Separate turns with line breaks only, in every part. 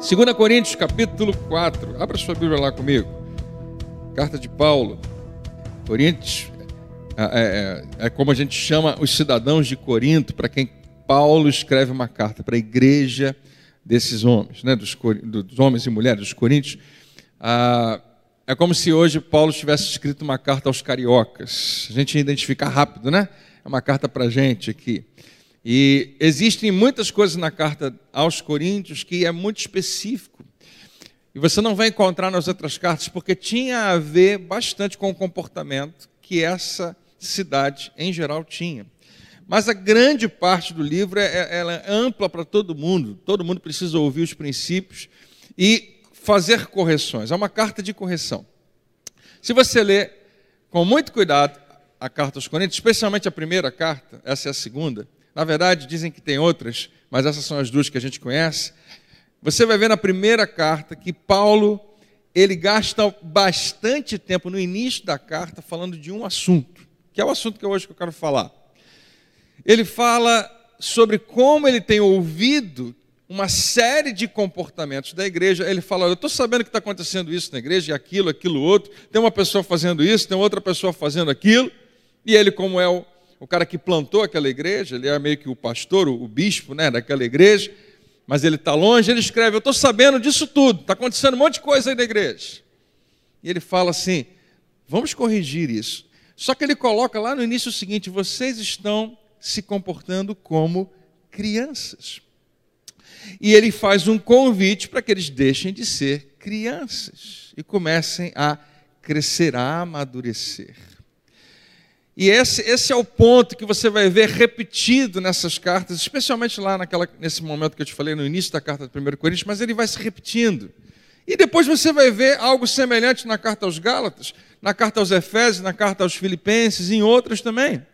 2 Coríntios capítulo 4. Abra sua Bíblia lá comigo. Carta de Paulo. Coríntios é, é, é, é como a gente chama os cidadãos de Corinto, para quem Paulo escreve uma carta, para a igreja desses homens, né, dos, dos homens e mulheres, dos coríntios. Ah, é como se hoje Paulo tivesse escrito uma carta aos cariocas. A gente identifica rápido, né? É uma carta para a gente aqui. E existem muitas coisas na carta aos Coríntios que é muito específico. E você não vai encontrar nas outras cartas, porque tinha a ver bastante com o comportamento que essa cidade em geral tinha. Mas a grande parte do livro é, é, é ampla para todo mundo, todo mundo precisa ouvir os princípios e fazer correções. É uma carta de correção. Se você ler com muito cuidado a carta aos Coríntios, especialmente a primeira carta, essa é a segunda, na verdade, dizem que tem outras, mas essas são as duas que a gente conhece. Você vai ver na primeira carta que Paulo ele gasta bastante tempo no início da carta falando de um assunto, que é o assunto que hoje que eu quero falar. Ele fala sobre como ele tem ouvido uma série de comportamentos da igreja. Ele fala: Olha, eu estou sabendo que está acontecendo isso na igreja, e aquilo, aquilo, outro. Tem uma pessoa fazendo isso, tem outra pessoa fazendo aquilo. E ele, como é o o cara que plantou aquela igreja, ele é meio que o pastor, o bispo né, daquela igreja, mas ele está longe, ele escreve: Eu estou sabendo disso tudo, está acontecendo um monte de coisa aí na igreja. E ele fala assim: Vamos corrigir isso. Só que ele coloca lá no início o seguinte: Vocês estão se comportando como crianças. E ele faz um convite para que eles deixem de ser crianças e comecem a crescer, a amadurecer. E esse, esse é o ponto que você vai ver repetido nessas cartas, especialmente lá naquela, nesse momento que eu te falei no início da carta de 1 Coríntios, mas ele vai se repetindo. E depois você vai ver algo semelhante na carta aos Gálatas, na carta aos Efésios, na carta aos Filipenses, em outras também.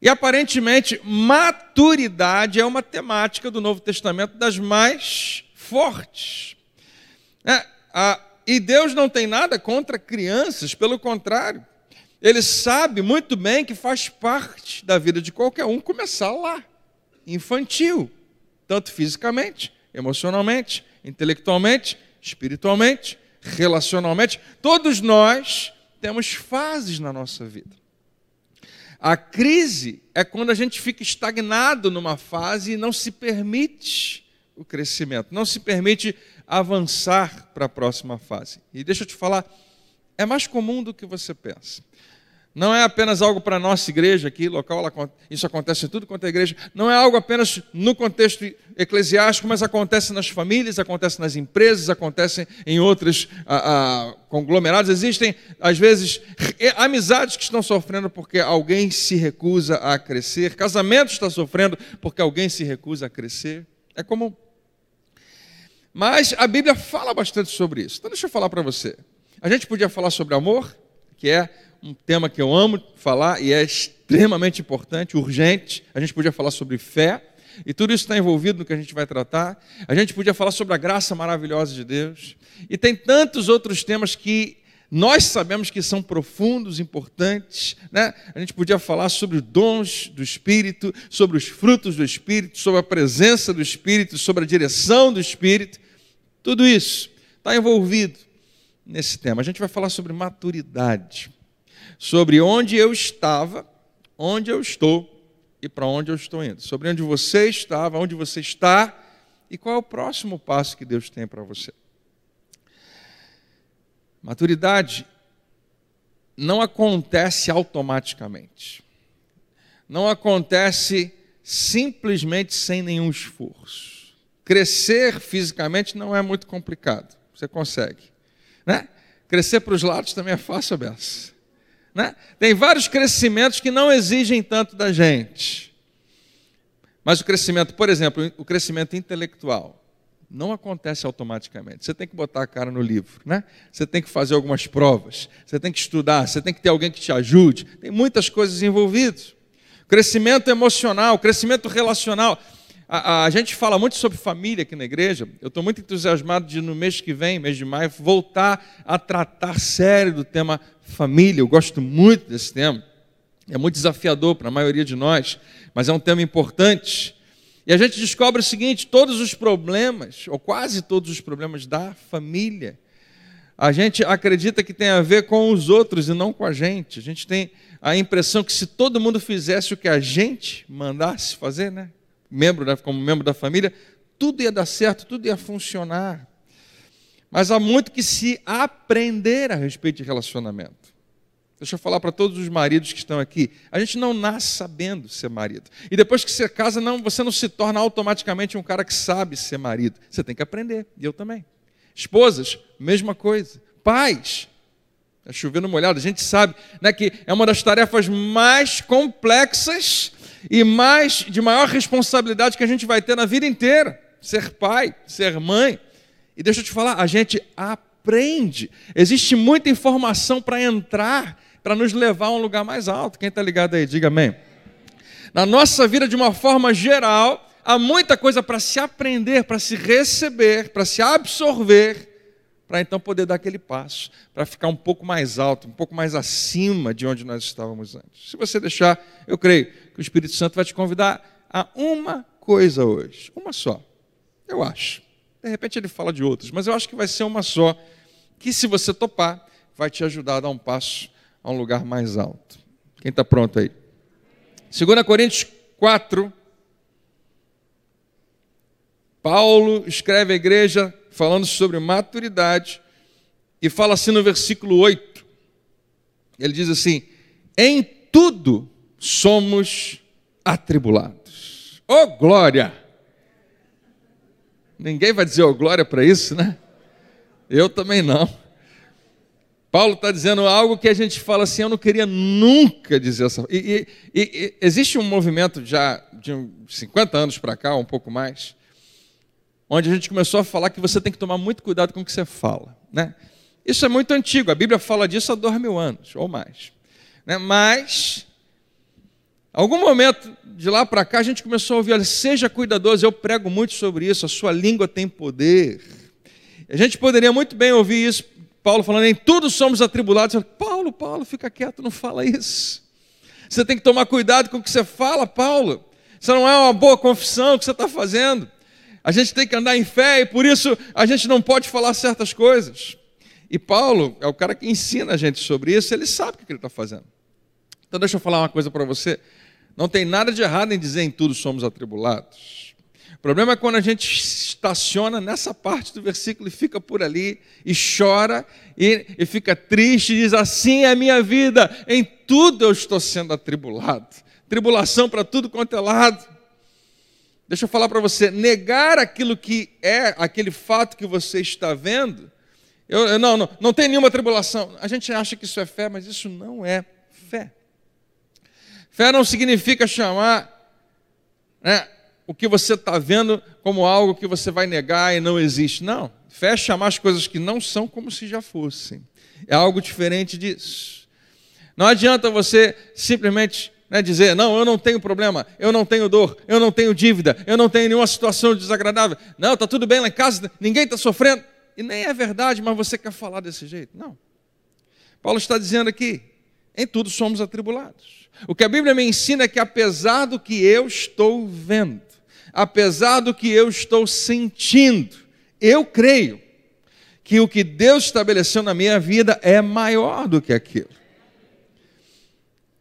E aparentemente, maturidade é uma temática do Novo Testamento das mais fortes. É, a, e Deus não tem nada contra crianças, pelo contrário. Ele sabe muito bem que faz parte da vida de qualquer um começar lá, infantil, tanto fisicamente, emocionalmente, intelectualmente, espiritualmente, relacionalmente. Todos nós temos fases na nossa vida. A crise é quando a gente fica estagnado numa fase e não se permite o crescimento, não se permite avançar para a próxima fase. E deixa eu te falar é mais comum do que você pensa. Não é apenas algo para a nossa igreja aqui, local, isso acontece em tudo quanto é igreja. Não é algo apenas no contexto eclesiástico, mas acontece nas famílias, acontece nas empresas, acontece em outros ah, ah, conglomerados. Existem, às vezes, eh, amizades que estão sofrendo porque alguém se recusa a crescer, casamento está sofrendo porque alguém se recusa a crescer. É comum. Mas a Bíblia fala bastante sobre isso. Então, deixa eu falar para você. A gente podia falar sobre amor, que é um tema que eu amo falar e é extremamente importante, urgente. A gente podia falar sobre fé, e tudo isso está envolvido no que a gente vai tratar. A gente podia falar sobre a graça maravilhosa de Deus. E tem tantos outros temas que nós sabemos que são profundos, importantes. Né? A gente podia falar sobre os dons do Espírito, sobre os frutos do Espírito, sobre a presença do Espírito, sobre a direção do Espírito. Tudo isso está envolvido nesse tema. A gente vai falar sobre maturidade, sobre onde eu estava, onde eu estou e para onde eu estou indo, sobre onde você estava, onde você está e qual é o próximo passo que Deus tem para você. Maturidade não acontece automaticamente, não acontece simplesmente sem nenhum esforço. Crescer fisicamente não é muito complicado, você consegue. Né? Crescer para os lados também é fácil, Bessa. Né? Tem vários crescimentos que não exigem tanto da gente. Mas o crescimento, por exemplo, o crescimento intelectual não acontece automaticamente. Você tem que botar a cara no livro, né? Você tem que fazer algumas provas, você tem que estudar, você tem que ter alguém que te ajude. Tem muitas coisas envolvidas. Crescimento emocional, crescimento relacional. A, a, gente fala muito sobre família aqui na igreja. Eu estou muito entusiasmado de, no mês que vem, mês de maio, voltar a tratar sério do tema família. Eu gosto muito desse tema. É muito desafiador para a maioria de nós, mas é um tema importante. E a gente descobre o seguinte: todos os problemas, ou quase todos os problemas da família, a gente acredita que tem a ver com os outros e não com a gente. A gente tem a impressão que se todo mundo fizesse o que a gente mandasse fazer, né? membro, né, como membro da família, tudo ia dar certo, tudo ia funcionar. Mas há muito que se aprender a respeito de relacionamento. Deixa eu falar para todos os maridos que estão aqui. A gente não nasce sabendo ser marido. E depois que você casa, não, você não se torna automaticamente um cara que sabe ser marido. Você tem que aprender, e eu também. Esposas, mesma coisa. Pais, é chovendo molhado, a gente sabe né, que é uma das tarefas mais complexas e mais de maior responsabilidade que a gente vai ter na vida inteira, ser pai, ser mãe. E deixa eu te falar, a gente aprende. Existe muita informação para entrar, para nos levar a um lugar mais alto. Quem está ligado aí, diga amém. Na nossa vida, de uma forma geral, há muita coisa para se aprender, para se receber, para se absorver para então poder dar aquele passo, para ficar um pouco mais alto, um pouco mais acima de onde nós estávamos antes. Se você deixar, eu creio que o Espírito Santo vai te convidar a uma coisa hoje, uma só, eu acho. De repente ele fala de outras, mas eu acho que vai ser uma só, que se você topar, vai te ajudar a dar um passo a um lugar mais alto. Quem está pronto aí? 2 Coríntios 4, Paulo escreve à igreja falando sobre maturidade, e fala assim no versículo 8. Ele diz assim: Em tudo somos atribulados. Oh, glória! Ninguém vai dizer oh, glória para isso, né? Eu também não. Paulo está dizendo algo que a gente fala assim, eu não queria nunca dizer essa. E, e, e existe um movimento já de 50 anos para cá, um pouco mais, onde a gente começou a falar que você tem que tomar muito cuidado com o que você fala. Né? Isso é muito antigo, a Bíblia fala disso há dois mil anos ou mais. Né? Mas, algum momento de lá para cá, a gente começou a ouvir: olha, seja cuidadoso, eu prego muito sobre isso, a sua língua tem poder. A gente poderia muito bem ouvir isso, Paulo falando, em tudo somos atribulados. Falo, Paulo, Paulo, fica quieto, não fala isso. Você tem que tomar cuidado com o que você fala, Paulo. Isso não é uma boa confissão que você está fazendo. A gente tem que andar em fé e por isso a gente não pode falar certas coisas. E Paulo é o cara que ensina a gente sobre isso, ele sabe o que ele está fazendo. Então deixa eu falar uma coisa para você. Não tem nada de errado em dizer em tudo somos atribulados. O problema é quando a gente estaciona nessa parte do versículo e fica por ali e chora e, e fica triste e diz assim é a minha vida, em tudo eu estou sendo atribulado. Tribulação para tudo quanto é lado. Deixa eu falar para você, negar aquilo que é, aquele fato que você está vendo, eu, eu, não, não, não tem nenhuma tribulação. A gente acha que isso é fé, mas isso não é fé. Fé não significa chamar né, o que você está vendo como algo que você vai negar e não existe. Não. Fé é chamar as coisas que não são como se já fossem. É algo diferente disso. Não adianta você simplesmente né, dizer, não, eu não tenho problema, eu não tenho dor, eu não tenho dívida, eu não tenho nenhuma situação desagradável, não, está tudo bem lá em casa, ninguém está sofrendo. E nem é verdade, mas você quer falar desse jeito? Não. Paulo está dizendo aqui, em tudo somos atribulados. O que a Bíblia me ensina é que apesar do que eu estou vendo, apesar do que eu estou sentindo, eu creio que o que Deus estabeleceu na minha vida é maior do que aquilo.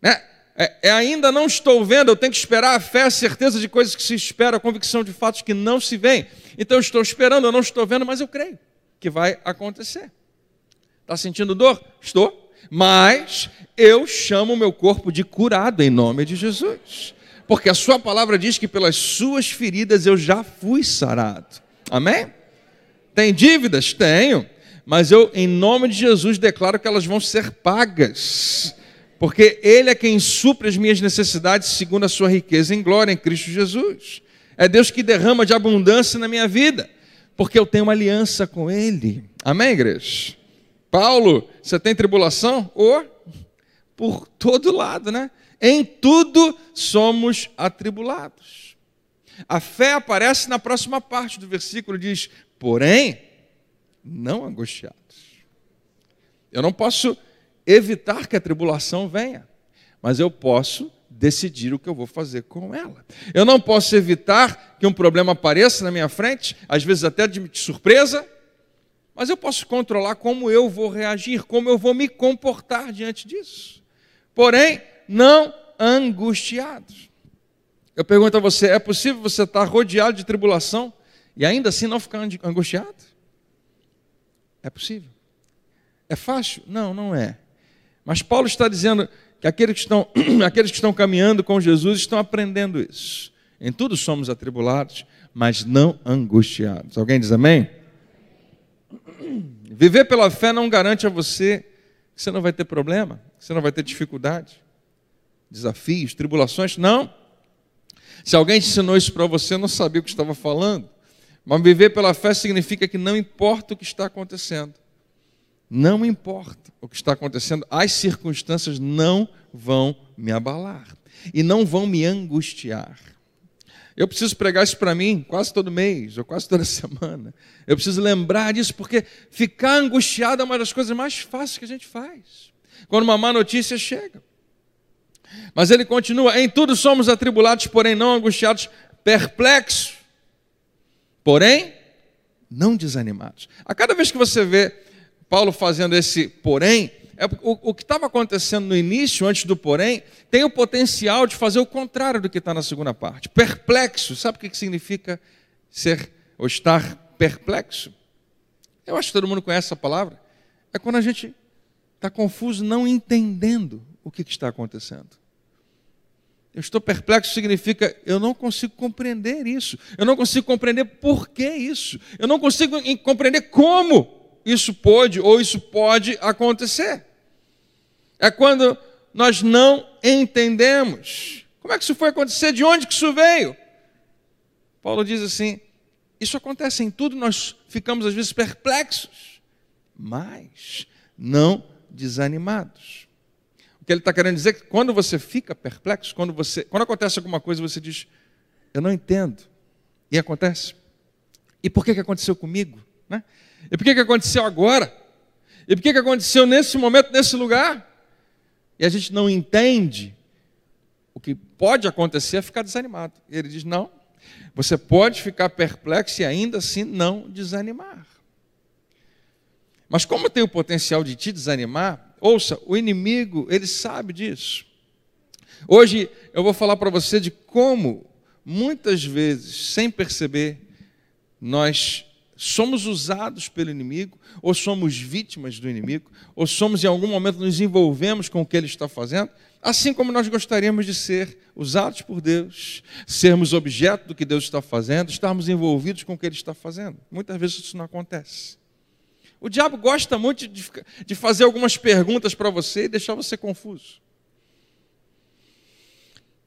Né? É, é, ainda não estou vendo, eu tenho que esperar a fé, a certeza de coisas que se espera, a convicção de fatos que não se vêem. Então eu estou esperando, eu não estou vendo, mas eu creio que vai acontecer. Está sentindo dor? Estou. Mas eu chamo o meu corpo de curado em nome de Jesus. Porque a sua palavra diz que pelas suas feridas eu já fui sarado. Amém? Tem dívidas? Tenho. Mas eu, em nome de Jesus, declaro que elas vão ser pagas porque Ele é quem supre as minhas necessidades segundo a sua riqueza em glória em Cristo Jesus. É Deus que derrama de abundância na minha vida, porque eu tenho uma aliança com Ele. Amém, igreja? Paulo, você tem tribulação? Ou oh, por todo lado, né? Em tudo somos atribulados. A fé aparece na próxima parte do versículo, diz: porém, não angustiados. Eu não posso evitar que a tribulação venha, mas eu posso decidir o que eu vou fazer com ela. Eu não posso evitar que um problema apareça na minha frente, às vezes até de surpresa, mas eu posso controlar como eu vou reagir, como eu vou me comportar diante disso. Porém, não angustiados. Eu pergunto a você: é possível você estar rodeado de tribulação e ainda assim não ficar angustiado? É possível. É fácil? Não, não é. Mas Paulo está dizendo que aqueles que estão, aqueles que estão caminhando com Jesus estão aprendendo isso. Em tudo somos atribulados, mas não angustiados. Alguém diz amém? Viver pela fé não garante a você que você não vai ter problema, que você não vai ter dificuldade, desafios, tribulações. Não. Se alguém ensinou isso para você, não sabia o que estava falando. Mas viver pela fé significa que não importa o que está acontecendo, não importa o que está acontecendo, as circunstâncias não vão me abalar e não vão me angustiar. Eu preciso pregar isso para mim quase todo mês, ou quase toda semana. Eu preciso lembrar disso, porque ficar angustiado é uma das coisas mais fáceis que a gente faz. Quando uma má notícia chega. Mas ele continua: em tudo somos atribulados, porém não angustiados, perplexos, porém não desanimados. A cada vez que você vê Paulo fazendo esse porém, é, o, o que estava acontecendo no início, antes do porém, tem o potencial de fazer o contrário do que está na segunda parte. Perplexo, sabe o que, que significa ser ou estar perplexo? Eu acho que todo mundo conhece essa palavra. É quando a gente está confuso, não entendendo o que, que está acontecendo. Eu estou perplexo significa eu não consigo compreender isso. Eu não consigo compreender por que isso. Eu não consigo compreender como isso pode ou isso pode acontecer. É quando nós não entendemos. Como é que isso foi acontecer? De onde que isso veio? Paulo diz assim: isso acontece em tudo, nós ficamos às vezes perplexos, mas não desanimados. O que ele está querendo dizer é que quando você fica perplexo, quando, você, quando acontece alguma coisa, você diz, eu não entendo. E acontece. E por que, que aconteceu comigo? Né? E por que, que aconteceu agora? E por que, que aconteceu nesse momento, nesse lugar? E a gente não entende. O que pode acontecer é ficar desanimado. E ele diz: não, você pode ficar perplexo e ainda assim não desanimar. Mas como tem o potencial de te desanimar, ouça, o inimigo, ele sabe disso. Hoje eu vou falar para você de como, muitas vezes, sem perceber, nós somos usados pelo inimigo, ou somos vítimas do inimigo, ou somos em algum momento nos envolvemos com o que ele está fazendo, assim como nós gostaríamos de ser usados por Deus, sermos objeto do que Deus está fazendo, estarmos envolvidos com o que ele está fazendo. Muitas vezes isso não acontece. O diabo gosta muito de, de fazer algumas perguntas para você e deixar você confuso.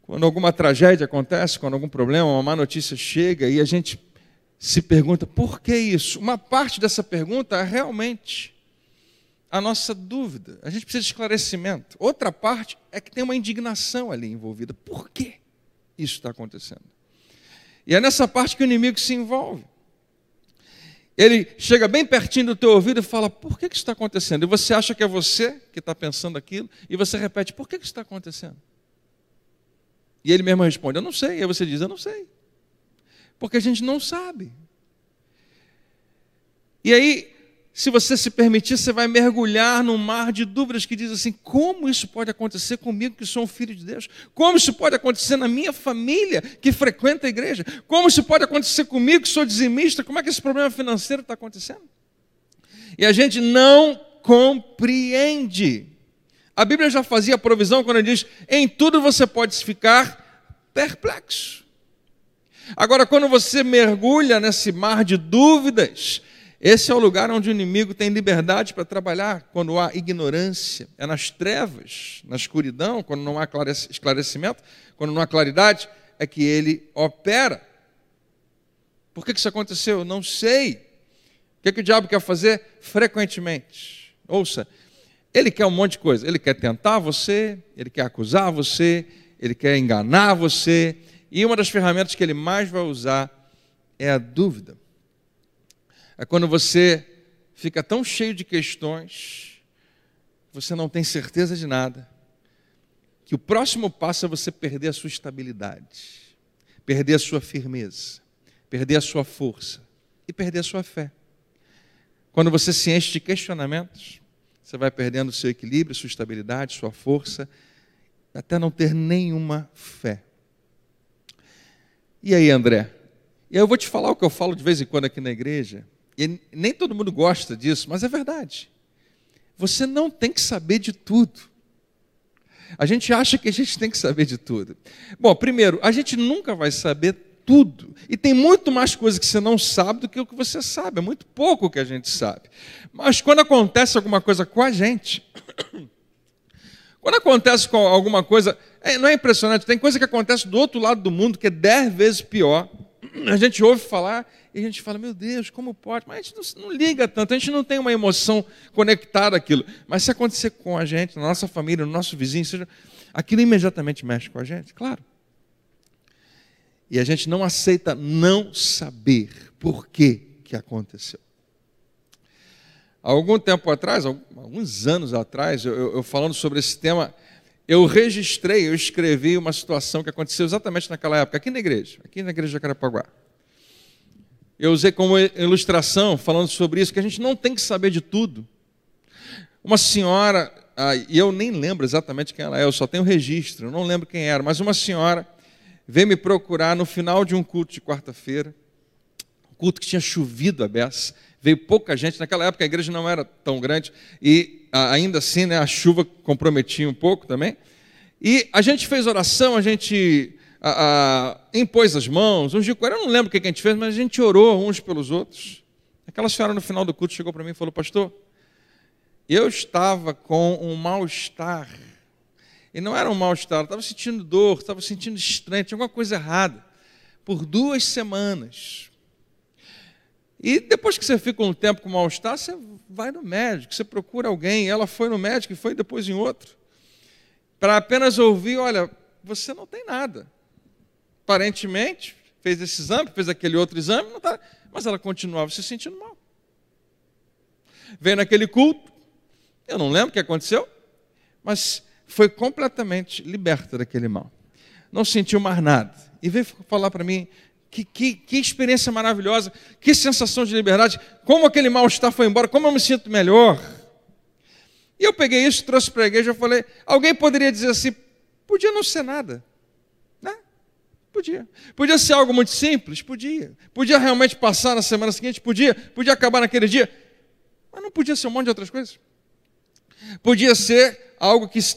Quando alguma tragédia acontece, quando algum problema, uma má notícia chega e a gente se pergunta por que isso? Uma parte dessa pergunta é realmente a nossa dúvida. A gente precisa de esclarecimento. Outra parte é que tem uma indignação ali envolvida. Por que isso está acontecendo? E é nessa parte que o inimigo se envolve. Ele chega bem pertinho do teu ouvido e fala: Por que, que isso está acontecendo? E você acha que é você que está pensando aquilo, e você repete: Por que, que isso está acontecendo? E ele mesmo responde: Eu não sei. E aí você diz: Eu não sei. Porque a gente não sabe. E aí, se você se permitir, você vai mergulhar num mar de dúvidas que diz assim: como isso pode acontecer comigo, que sou um filho de Deus? Como isso pode acontecer na minha família, que frequenta a igreja? Como isso pode acontecer comigo, que sou dizimista? Como é que esse problema financeiro está acontecendo? E a gente não compreende. A Bíblia já fazia provisão quando ela diz: em tudo você pode ficar perplexo. Agora, quando você mergulha nesse mar de dúvidas, esse é o lugar onde o inimigo tem liberdade para trabalhar quando há ignorância, é nas trevas, na escuridão, quando não há esclarecimento, quando não há claridade, é que ele opera. Por que isso aconteceu? Eu não sei. O que, é que o diabo quer fazer? Frequentemente. Ouça, ele quer um monte de coisa. Ele quer tentar você, ele quer acusar você, ele quer enganar você, e uma das ferramentas que ele mais vai usar é a dúvida. É quando você fica tão cheio de questões, você não tem certeza de nada, que o próximo passo é você perder a sua estabilidade, perder a sua firmeza, perder a sua força e perder a sua fé. Quando você se enche de questionamentos, você vai perdendo o seu equilíbrio, sua estabilidade, sua força, até não ter nenhuma fé. E aí, André? E aí eu vou te falar o que eu falo de vez em quando aqui na igreja, e nem todo mundo gosta disso, mas é verdade. Você não tem que saber de tudo. A gente acha que a gente tem que saber de tudo. Bom, primeiro, a gente nunca vai saber tudo. E tem muito mais coisa que você não sabe do que o que você sabe. É muito pouco que a gente sabe. Mas quando acontece alguma coisa com a gente, quando acontece alguma coisa é, não é impressionante? Tem coisa que acontece do outro lado do mundo que é dez vezes pior. A gente ouve falar e a gente fala, meu Deus, como pode? Mas a gente não, não liga tanto, a gente não tem uma emoção conectada àquilo. Mas se acontecer com a gente, na nossa família, no nosso vizinho, seja, aquilo imediatamente mexe com a gente, claro. E a gente não aceita não saber por que, que aconteceu. algum tempo atrás, alguns anos atrás, eu, eu, eu falando sobre esse tema, eu registrei, eu escrevi uma situação que aconteceu exatamente naquela época, aqui na igreja, aqui na igreja de Carapaguá. Eu usei como ilustração, falando sobre isso, que a gente não tem que saber de tudo. Uma senhora, ah, e eu nem lembro exatamente quem ela é, eu só tenho registro, não lembro quem era, mas uma senhora veio me procurar no final de um culto de quarta-feira, um culto que tinha chovido a beça, veio pouca gente, naquela época a igreja não era tão grande, e ainda assim, né, a chuva comprometia um pouco também. E a gente fez oração, a gente a, a, impôs as mãos, uns eu não lembro o que a gente fez, mas a gente orou uns pelos outros. Aquela senhora no final do culto chegou para mim e falou: Pastor, eu estava com um mal-estar. E não era um mal-estar, estava sentindo dor, estava sentindo estranho, tinha alguma coisa errada. Por duas semanas. E depois que você fica um tempo com mal-estar, você vai no médico, você procura alguém. Ela foi no médico e foi depois em outro. Para apenas ouvir: olha, você não tem nada. Aparentemente, fez esse exame, fez aquele outro exame, tá... mas ela continuava se sentindo mal. Veio naquele culto, eu não lembro o que aconteceu, mas foi completamente liberta daquele mal. Não sentiu mais nada. E veio falar para mim que, que, que experiência maravilhosa, que sensação de liberdade, como aquele mal-estar foi embora, como eu me sinto melhor. E eu peguei isso, trouxe para a igreja, eu falei, alguém poderia dizer assim, podia não ser nada. Né? Podia. Podia ser algo muito simples? Podia. Podia realmente passar na semana seguinte? Podia. Podia acabar naquele dia. Mas não podia ser um monte de outras coisas? Podia ser algo que se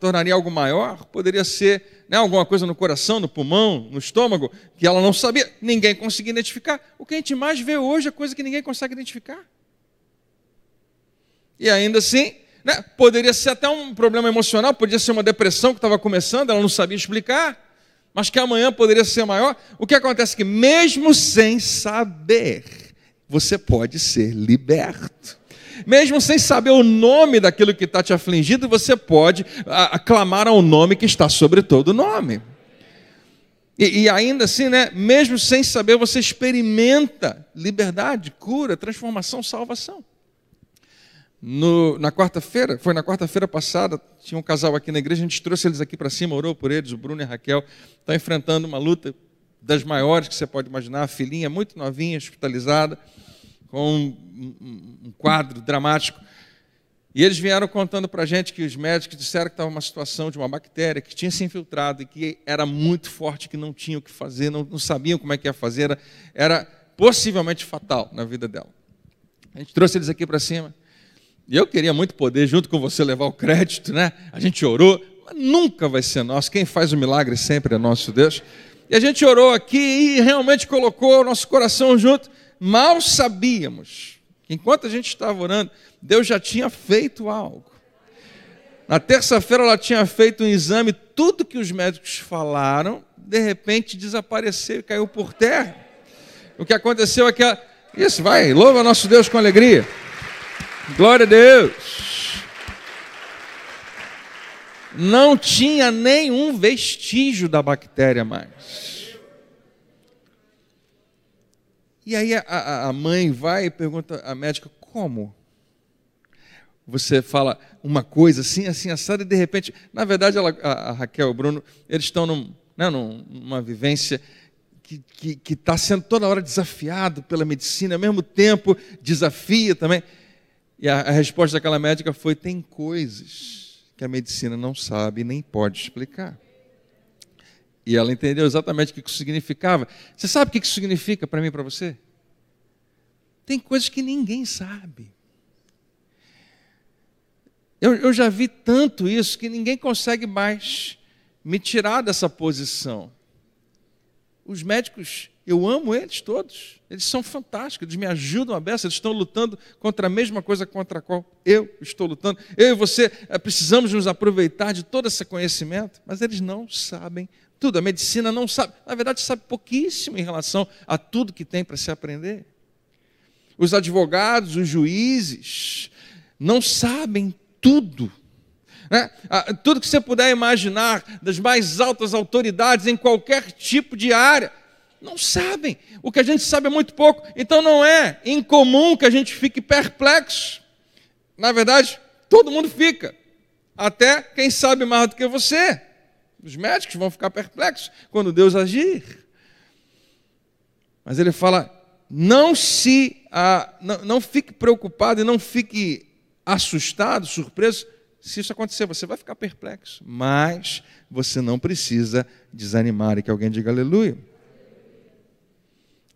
tornaria algo maior, poderia ser né, alguma coisa no coração, no pulmão, no estômago, que ela não sabia, ninguém conseguia identificar. O que a gente mais vê hoje é coisa que ninguém consegue identificar. E ainda assim, né, poderia ser até um problema emocional, podia ser uma depressão que estava começando, ela não sabia explicar, mas que amanhã poderia ser maior. O que acontece é que, mesmo sem saber, você pode ser liberto. Mesmo sem saber o nome daquilo que está te afligindo, você pode ah, aclamar ao nome que está sobre todo o nome. E, e, ainda assim, né, mesmo sem saber, você experimenta liberdade, cura, transformação, salvação. No, na quarta-feira, foi na quarta-feira passada, tinha um casal aqui na igreja, a gente trouxe eles aqui para cima, orou por eles, o Bruno e a Raquel, estão tá enfrentando uma luta das maiores que você pode imaginar, a filhinha muito novinha, hospitalizada com um, um quadro dramático. E eles vieram contando para a gente que os médicos disseram que estava uma situação de uma bactéria que tinha se infiltrado e que era muito forte, que não tinha o que fazer, não, não sabiam como é que ia fazer, era, era possivelmente fatal na vida dela. A gente trouxe eles aqui para cima. E eu queria muito poder, junto com você, levar o crédito, né? A gente orou, mas nunca vai ser nosso. Quem faz o milagre sempre é nosso Deus. E a gente orou aqui e realmente colocou o nosso coração junto mal sabíamos que enquanto a gente estava orando, Deus já tinha feito algo. Na terça-feira ela tinha feito um exame, tudo que os médicos falaram, de repente desapareceu e caiu por terra. O que aconteceu é que ela. Isso, vai, louva nosso Deus com alegria. Glória a Deus. Não tinha nenhum vestígio da bactéria mais. E aí a, a mãe vai e pergunta à médica: como? Você fala uma coisa assim, assim, assada, e de repente, na verdade, ela, a, a Raquel e o Bruno, eles estão num, né, numa vivência que está sendo toda hora desafiado pela medicina, ao mesmo tempo desafia também. E a, a resposta daquela médica foi: tem coisas que a medicina não sabe nem pode explicar. E ela entendeu exatamente o que isso significava. Você sabe o que isso significa para mim e para você? Tem coisas que ninguém sabe. Eu, eu já vi tanto isso que ninguém consegue mais me tirar dessa posição. Os médicos, eu amo eles todos. Eles são fantásticos, eles me ajudam a beça, eles estão lutando contra a mesma coisa contra a qual eu estou lutando. Eu e você eh, precisamos nos aproveitar de todo esse conhecimento, mas eles não sabem tudo. A medicina não sabe, na verdade, sabe pouquíssimo em relação a tudo que tem para se aprender. Os advogados, os juízes, não sabem tudo. Né? Tudo que você puder imaginar, das mais altas autoridades em qualquer tipo de área, não sabem. O que a gente sabe é muito pouco. Então não é incomum que a gente fique perplexo. Na verdade, todo mundo fica. Até quem sabe mais do que você. Os médicos vão ficar perplexos quando Deus agir. Mas ele fala: não se, ah, não, não fique preocupado e não fique assustado, surpreso. Se isso acontecer, você vai ficar perplexo, mas você não precisa desanimar e que alguém diga aleluia.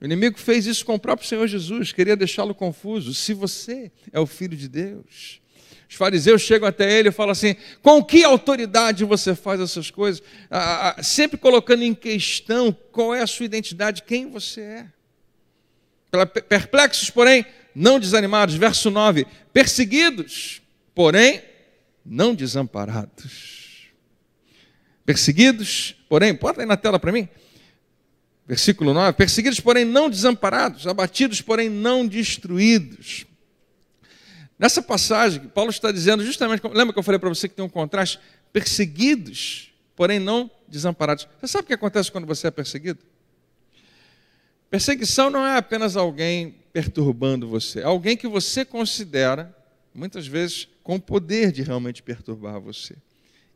O inimigo fez isso com o próprio Senhor Jesus, queria deixá-lo confuso. Se você é o filho de Deus, os fariseus chegam até ele e falam assim: com que autoridade você faz essas coisas? Ah, ah, ah sempre colocando em questão qual é a sua identidade, quem você é. é perplexos, porém, não desanimados. Verso 9: perseguidos, porém, não desamparados. Perseguidos, porém, bota aí na tela para mim. Versículo 9: Perseguidos, porém, não desamparados, abatidos, porém, não destruídos. Nessa passagem, Paulo está dizendo justamente, lembra que eu falei para você que tem um contraste? Perseguidos, porém não desamparados. Você sabe o que acontece quando você é perseguido? Perseguição não é apenas alguém perturbando você, é alguém que você considera, muitas vezes, com o poder de realmente perturbar você.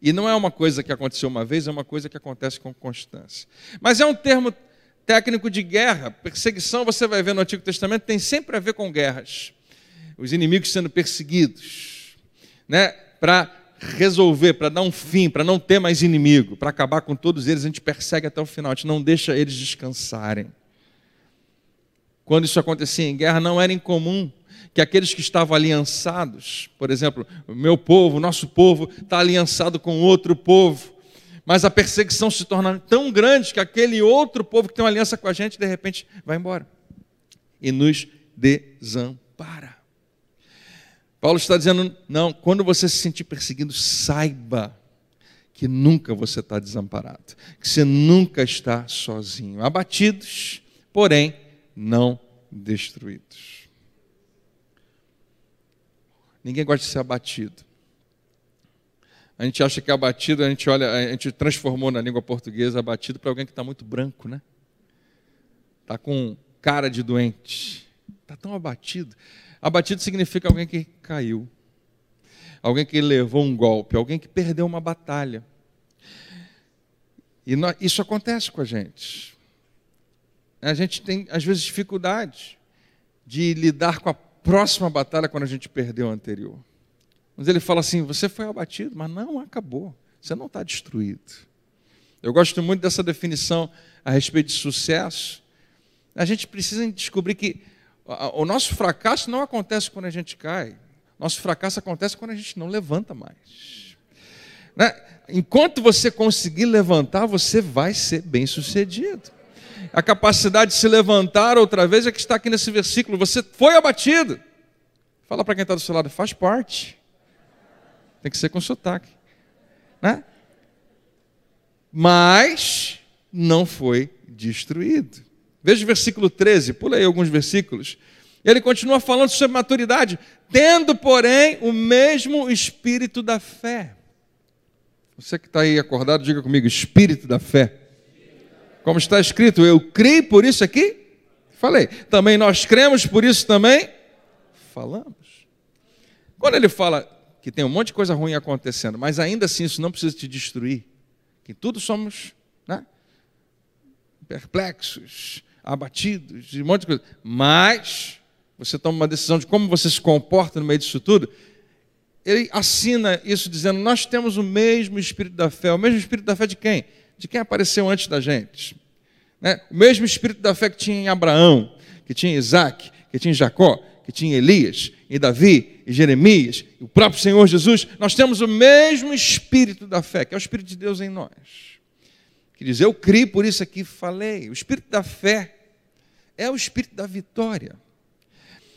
E não é uma coisa que aconteceu uma vez, é uma coisa que acontece com constância. Mas é um termo técnico de guerra. Perseguição, você vai ver no Antigo Testamento, tem sempre a ver com guerras os inimigos sendo perseguidos, né? Para resolver, para dar um fim, para não ter mais inimigo, para acabar com todos eles, a gente persegue até o final, a gente não deixa eles descansarem. Quando isso acontecia em guerra, não era incomum que aqueles que estavam aliançados, por exemplo, meu povo, nosso povo, está aliançado com outro povo, mas a perseguição se torna tão grande que aquele outro povo que tem uma aliança com a gente, de repente, vai embora e nos desampara. Paulo está dizendo: não, quando você se sentir perseguido, saiba que nunca você está desamparado, que você nunca está sozinho. Abatidos, porém não destruídos. Ninguém gosta de ser abatido. A gente acha que abatido, a gente olha, a gente transformou na língua portuguesa abatido para alguém que está muito branco, né? Está com cara de doente, está tão abatido. Abatido significa alguém que caiu, alguém que levou um golpe, alguém que perdeu uma batalha. E nós, isso acontece com a gente. A gente tem, às vezes, dificuldade de lidar com a próxima batalha quando a gente perdeu a anterior. Mas ele fala assim: você foi abatido, mas não acabou. Você não está destruído. Eu gosto muito dessa definição a respeito de sucesso. A gente precisa descobrir que o nosso fracasso não acontece quando a gente cai. Nosso fracasso acontece quando a gente não levanta mais. Né? Enquanto você conseguir levantar, você vai ser bem sucedido. A capacidade de se levantar outra vez é que está aqui nesse versículo. Você foi abatido. Fala para quem está do seu lado, faz parte. Tem que ser com sotaque. Né? Mas não foi destruído. Veja o versículo 13, pula aí alguns versículos. Ele continua falando sobre maturidade, tendo, porém, o mesmo espírito da fé. Você que está aí acordado, diga comigo: espírito da fé. Como está escrito, eu creio por isso aqui, falei. Também nós cremos por isso também, falamos. Quando ele fala que tem um monte de coisa ruim acontecendo, mas ainda assim isso não precisa te destruir, que tudo somos né, perplexos, abatidos, de um monte de coisa. Mas você toma uma decisão de como você se comporta no meio disso tudo. Ele assina isso dizendo: Nós temos o mesmo espírito da fé. O mesmo espírito da fé de quem? De quem apareceu antes da gente. Né? O mesmo espírito da fé que tinha em Abraão, que tinha em Isaac, que tinha em Jacó, que tinha em Elias, em Davi, em Jeremias, e o próprio Senhor Jesus. Nós temos o mesmo espírito da fé, que é o espírito de Deus em nós que diz: Eu criei, por isso aqui falei. O espírito da fé é o espírito da vitória.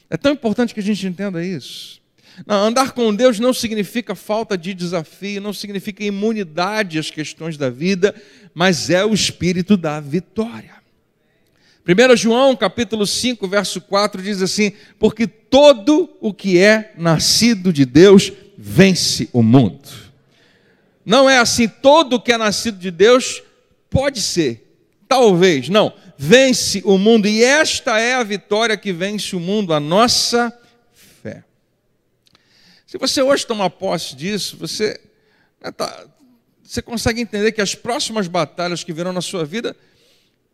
É tão importante que a gente entenda isso. Não, andar com Deus não significa falta de desafio, não significa imunidade às questões da vida, mas é o espírito da vitória. 1 João capítulo 5, verso 4 diz assim: Porque todo o que é nascido de Deus vence o mundo. Não é assim, todo o que é nascido de Deus Pode ser, talvez, não. Vence o mundo, e esta é a vitória que vence o mundo, a nossa fé. Se você hoje tomar posse disso, você, né, tá, você consegue entender que as próximas batalhas que virão na sua vida,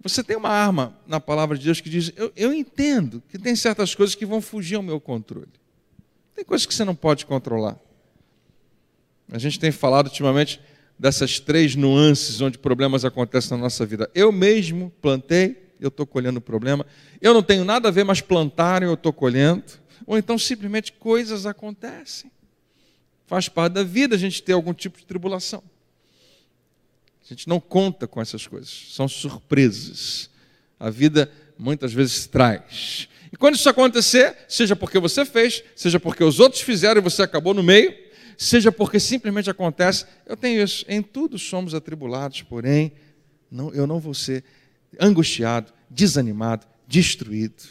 você tem uma arma na palavra de Deus que diz: eu, eu entendo que tem certas coisas que vão fugir ao meu controle. Tem coisas que você não pode controlar. A gente tem falado ultimamente dessas três nuances onde problemas acontecem na nossa vida. Eu mesmo plantei, eu estou colhendo o problema. Eu não tenho nada a ver, mas plantaram, eu estou colhendo. Ou então simplesmente coisas acontecem. Faz parte da vida a gente ter algum tipo de tribulação. A gente não conta com essas coisas, são surpresas. A vida muitas vezes traz. E quando isso acontecer, seja porque você fez, seja porque os outros fizeram e você acabou no meio, seja porque simplesmente acontece. Eu tenho isso. Em tudo somos atribulados, porém, não, eu não vou ser angustiado, desanimado, destruído.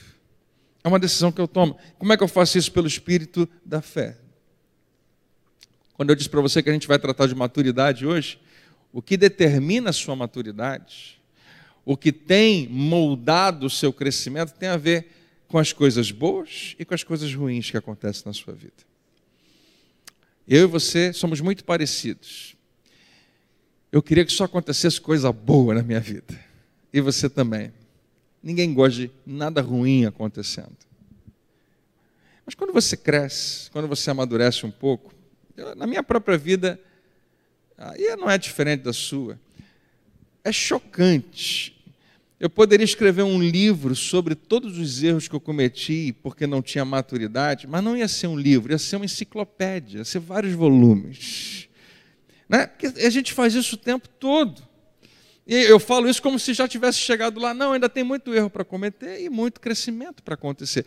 É uma decisão que eu tomo. Como é que eu faço isso pelo espírito da fé? Quando eu disse para você que a gente vai tratar de maturidade hoje, o que determina a sua maturidade, o que tem moldado o seu crescimento, tem a ver com as coisas boas e com as coisas ruins que acontecem na sua vida. Eu e você somos muito parecidos. Eu queria que só acontecesse coisa boa na minha vida. E você também. Ninguém gosta de nada ruim acontecendo. Mas quando você cresce, quando você amadurece um pouco, eu, na minha própria vida, aí não é diferente da sua, é chocante eu poderia escrever um livro sobre todos os erros que eu cometi porque não tinha maturidade, mas não ia ser um livro, ia ser uma enciclopédia, ia ser vários volumes. Né? Porque a gente faz isso o tempo todo. E eu falo isso como se já tivesse chegado lá. Não, ainda tem muito erro para cometer e muito crescimento para acontecer.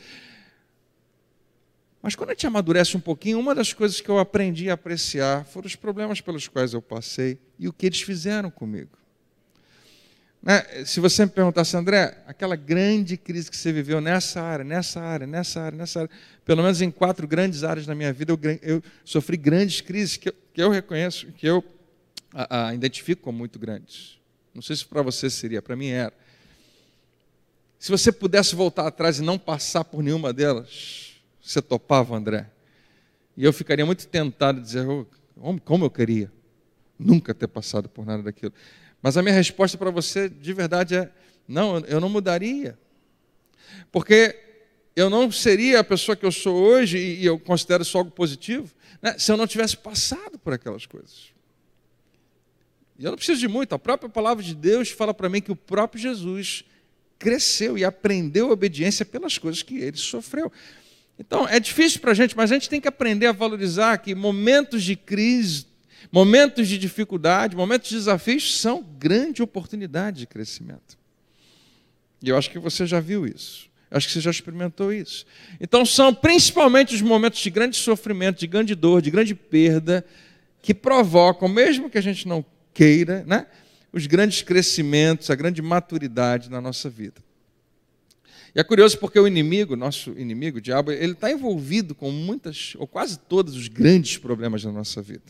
Mas quando a gente amadurece um pouquinho, uma das coisas que eu aprendi a apreciar foram os problemas pelos quais eu passei e o que eles fizeram comigo. Né? Se você me perguntasse, André, aquela grande crise que você viveu nessa área, nessa área, nessa área, nessa área, pelo menos em quatro grandes áreas da minha vida, eu, eu sofri grandes crises que eu, que eu reconheço, que eu a, a, identifico como muito grandes. Não sei se para você seria, para mim era. Se você pudesse voltar atrás e não passar por nenhuma delas, você topava, André? E eu ficaria muito tentado de dizer, oh, como eu queria nunca ter passado por nada daquilo. Mas a minha resposta para você de verdade é: não, eu não mudaria. Porque eu não seria a pessoa que eu sou hoje, e eu considero isso algo positivo, né, se eu não tivesse passado por aquelas coisas. E eu não preciso de muito, a própria palavra de Deus fala para mim que o próprio Jesus cresceu e aprendeu a obediência pelas coisas que ele sofreu. Então, é difícil para a gente, mas a gente tem que aprender a valorizar que momentos de crise Momentos de dificuldade, momentos de desafios são grande oportunidade de crescimento. E eu acho que você já viu isso. Acho que você já experimentou isso. Então, são principalmente os momentos de grande sofrimento, de grande dor, de grande perda, que provocam, mesmo que a gente não queira, né, os grandes crescimentos, a grande maturidade na nossa vida. E é curioso porque o inimigo, nosso inimigo, o diabo, ele está envolvido com muitas, ou quase todos os grandes problemas da nossa vida.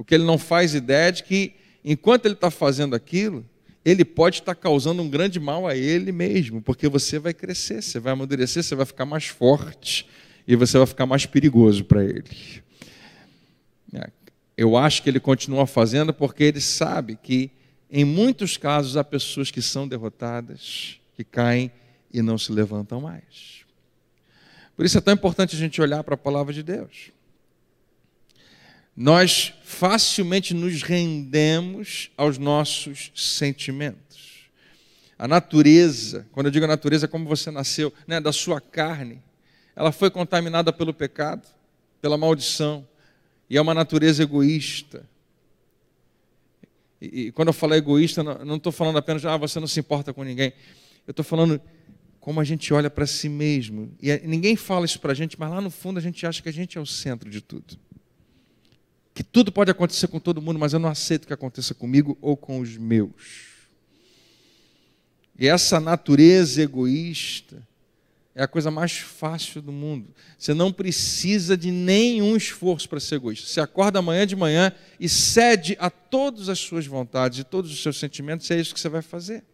O que ele não faz ideia é de que, enquanto ele está fazendo aquilo, ele pode estar tá causando um grande mal a ele mesmo, porque você vai crescer, você vai amadurecer, você vai ficar mais forte e você vai ficar mais perigoso para ele. É, eu acho que ele continua fazendo porque ele sabe que, em muitos casos, há pessoas que são derrotadas, que caem e não se levantam mais. Por isso é tão importante a gente olhar para a palavra de Deus nós facilmente nos rendemos aos nossos sentimentos. A natureza, quando eu digo a natureza, é como você nasceu, né, da sua carne, ela foi contaminada pelo pecado, pela maldição, e é uma natureza egoísta. E, e quando eu falo egoísta, não estou falando apenas, ah, você não se importa com ninguém. Eu estou falando como a gente olha para si mesmo. E ninguém fala isso para a gente, mas lá no fundo a gente acha que a gente é o centro de tudo que tudo pode acontecer com todo mundo, mas eu não aceito que aconteça comigo ou com os meus. E essa natureza egoísta é a coisa mais fácil do mundo. Você não precisa de nenhum esforço para ser egoísta. Você acorda amanhã de manhã e cede a todas as suas vontades e todos os seus sentimentos, e é isso que você vai fazer.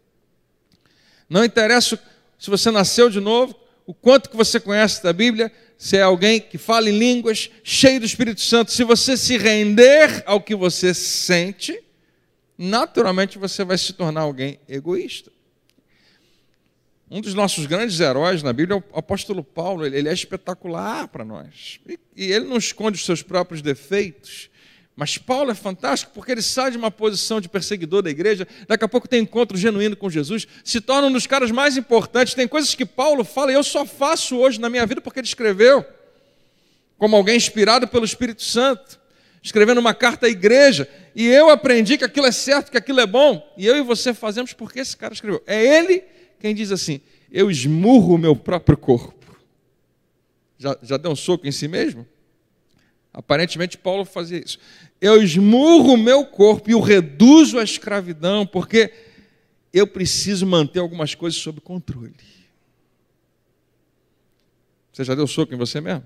Não interessa se você nasceu de novo, o quanto que você conhece da Bíblia, se é alguém que fala em línguas, cheio do Espírito Santo, se você se render ao que você sente, naturalmente você vai se tornar alguém egoísta. Um dos nossos grandes heróis na Bíblia é o apóstolo Paulo, ele é espetacular para nós. E ele não esconde os seus próprios defeitos, mas Paulo é fantástico porque ele sai de uma posição de perseguidor da igreja, daqui a pouco tem encontro genuíno com Jesus, se torna um dos caras mais importantes. Tem coisas que Paulo fala e eu só faço hoje na minha vida porque ele escreveu, como alguém inspirado pelo Espírito Santo, escrevendo uma carta à igreja. E eu aprendi que aquilo é certo, que aquilo é bom. E eu e você fazemos porque esse cara escreveu. É ele quem diz assim: Eu esmurro o meu próprio corpo. Já, já deu um soco em si mesmo? Aparentemente, Paulo fazia isso. Eu esmurro o meu corpo e o reduzo à escravidão, porque eu preciso manter algumas coisas sob controle. Você já deu soco em você mesmo?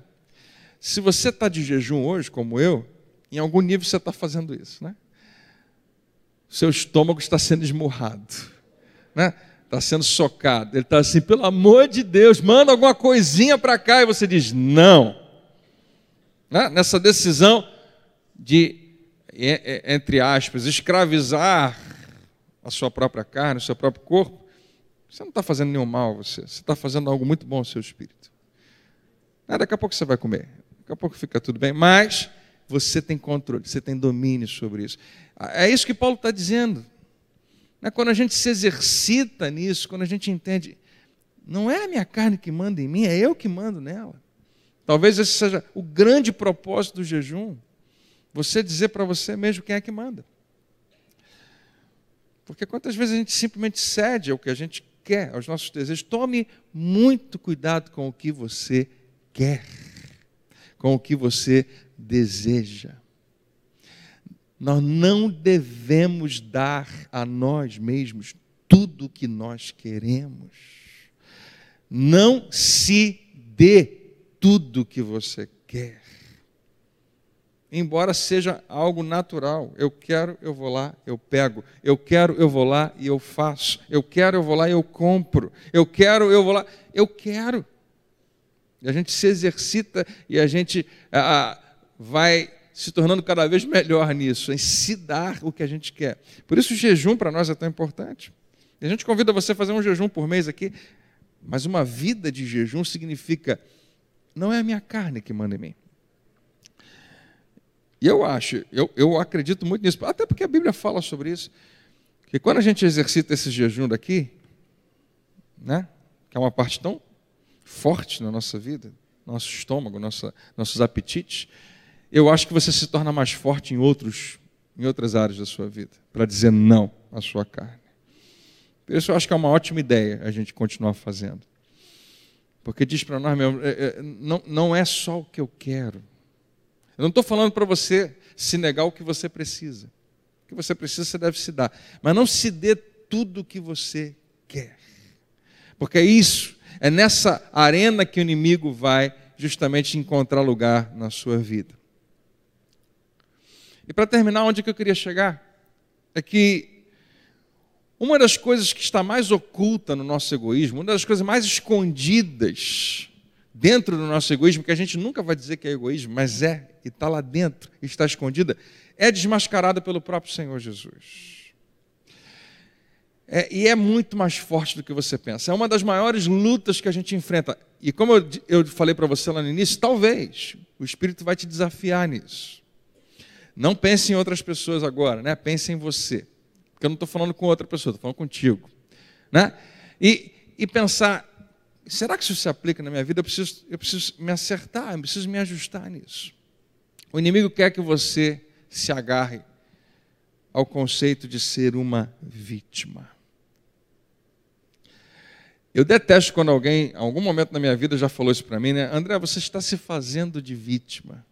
Se você está de jejum hoje, como eu, em algum nível você está fazendo isso, né? Seu estômago está sendo esmurrado, né? Está sendo socado. Ele está assim, pelo amor de Deus, manda alguma coisinha para cá. E você diz, não né? nessa decisão de, entre aspas, escravizar a sua própria carne, o seu próprio corpo, você não está fazendo nenhum mal, você está fazendo algo muito bom ao seu espírito. Ah, daqui a pouco você vai comer, daqui a pouco fica tudo bem, mas você tem controle, você tem domínio sobre isso. Ah, é isso que Paulo está dizendo. Né, quando a gente se exercita nisso, quando a gente entende, não é a minha carne que manda em mim, é eu que mando nela. Talvez esse seja o grande propósito do jejum, você dizer para você mesmo quem é que manda. Porque quantas vezes a gente simplesmente cede ao que a gente quer, aos nossos desejos. Tome muito cuidado com o que você quer, com o que você deseja. Nós não devemos dar a nós mesmos tudo o que nós queremos. Não se dê tudo que você quer. Embora seja algo natural, eu quero, eu vou lá, eu pego, eu quero, eu vou lá e eu faço, eu quero, eu vou lá e eu compro, eu quero, eu vou lá, eu quero. E a gente se exercita e a gente ah, vai se tornando cada vez melhor nisso, em se dar o que a gente quer. Por isso o jejum para nós é tão importante. E a gente convida você a fazer um jejum por mês aqui, mas uma vida de jejum significa não é a minha carne que manda em mim. E eu acho, eu, eu acredito muito nisso, até porque a Bíblia fala sobre isso, que quando a gente exercita esse jejum daqui, né, que é uma parte tão forte na nossa vida, nosso estômago, nossa, nossos apetites, eu acho que você se torna mais forte em, outros, em outras áreas da sua vida, para dizer não à sua carne. Por isso eu acho que é uma ótima ideia a gente continuar fazendo. Porque diz para nós mesmo, é, é, não, não é só o que eu quero. Eu não estou falando para você se negar o que você precisa. O que você precisa, você deve se dar. Mas não se dê tudo o que você quer. Porque é isso, é nessa arena que o inimigo vai justamente encontrar lugar na sua vida. E para terminar, onde que eu queria chegar? É que uma das coisas que está mais oculta no nosso egoísmo, uma das coisas mais escondidas dentro do nosso egoísmo, que a gente nunca vai dizer que é egoísmo, mas é, e está lá dentro, está escondida, é desmascarada pelo próprio Senhor Jesus. É, e é muito mais forte do que você pensa. É uma das maiores lutas que a gente enfrenta. E como eu, eu falei para você lá no início, talvez o Espírito vai te desafiar nisso. Não pense em outras pessoas agora, né? pense em você. Porque eu não estou falando com outra pessoa, estou falando contigo. Né? E, e pensar, será que isso se aplica na minha vida? Eu preciso, eu preciso me acertar, eu preciso me ajustar nisso. O inimigo quer que você se agarre ao conceito de ser uma vítima. Eu detesto quando alguém, em algum momento na minha vida, já falou isso para mim, né? André, você está se fazendo de vítima.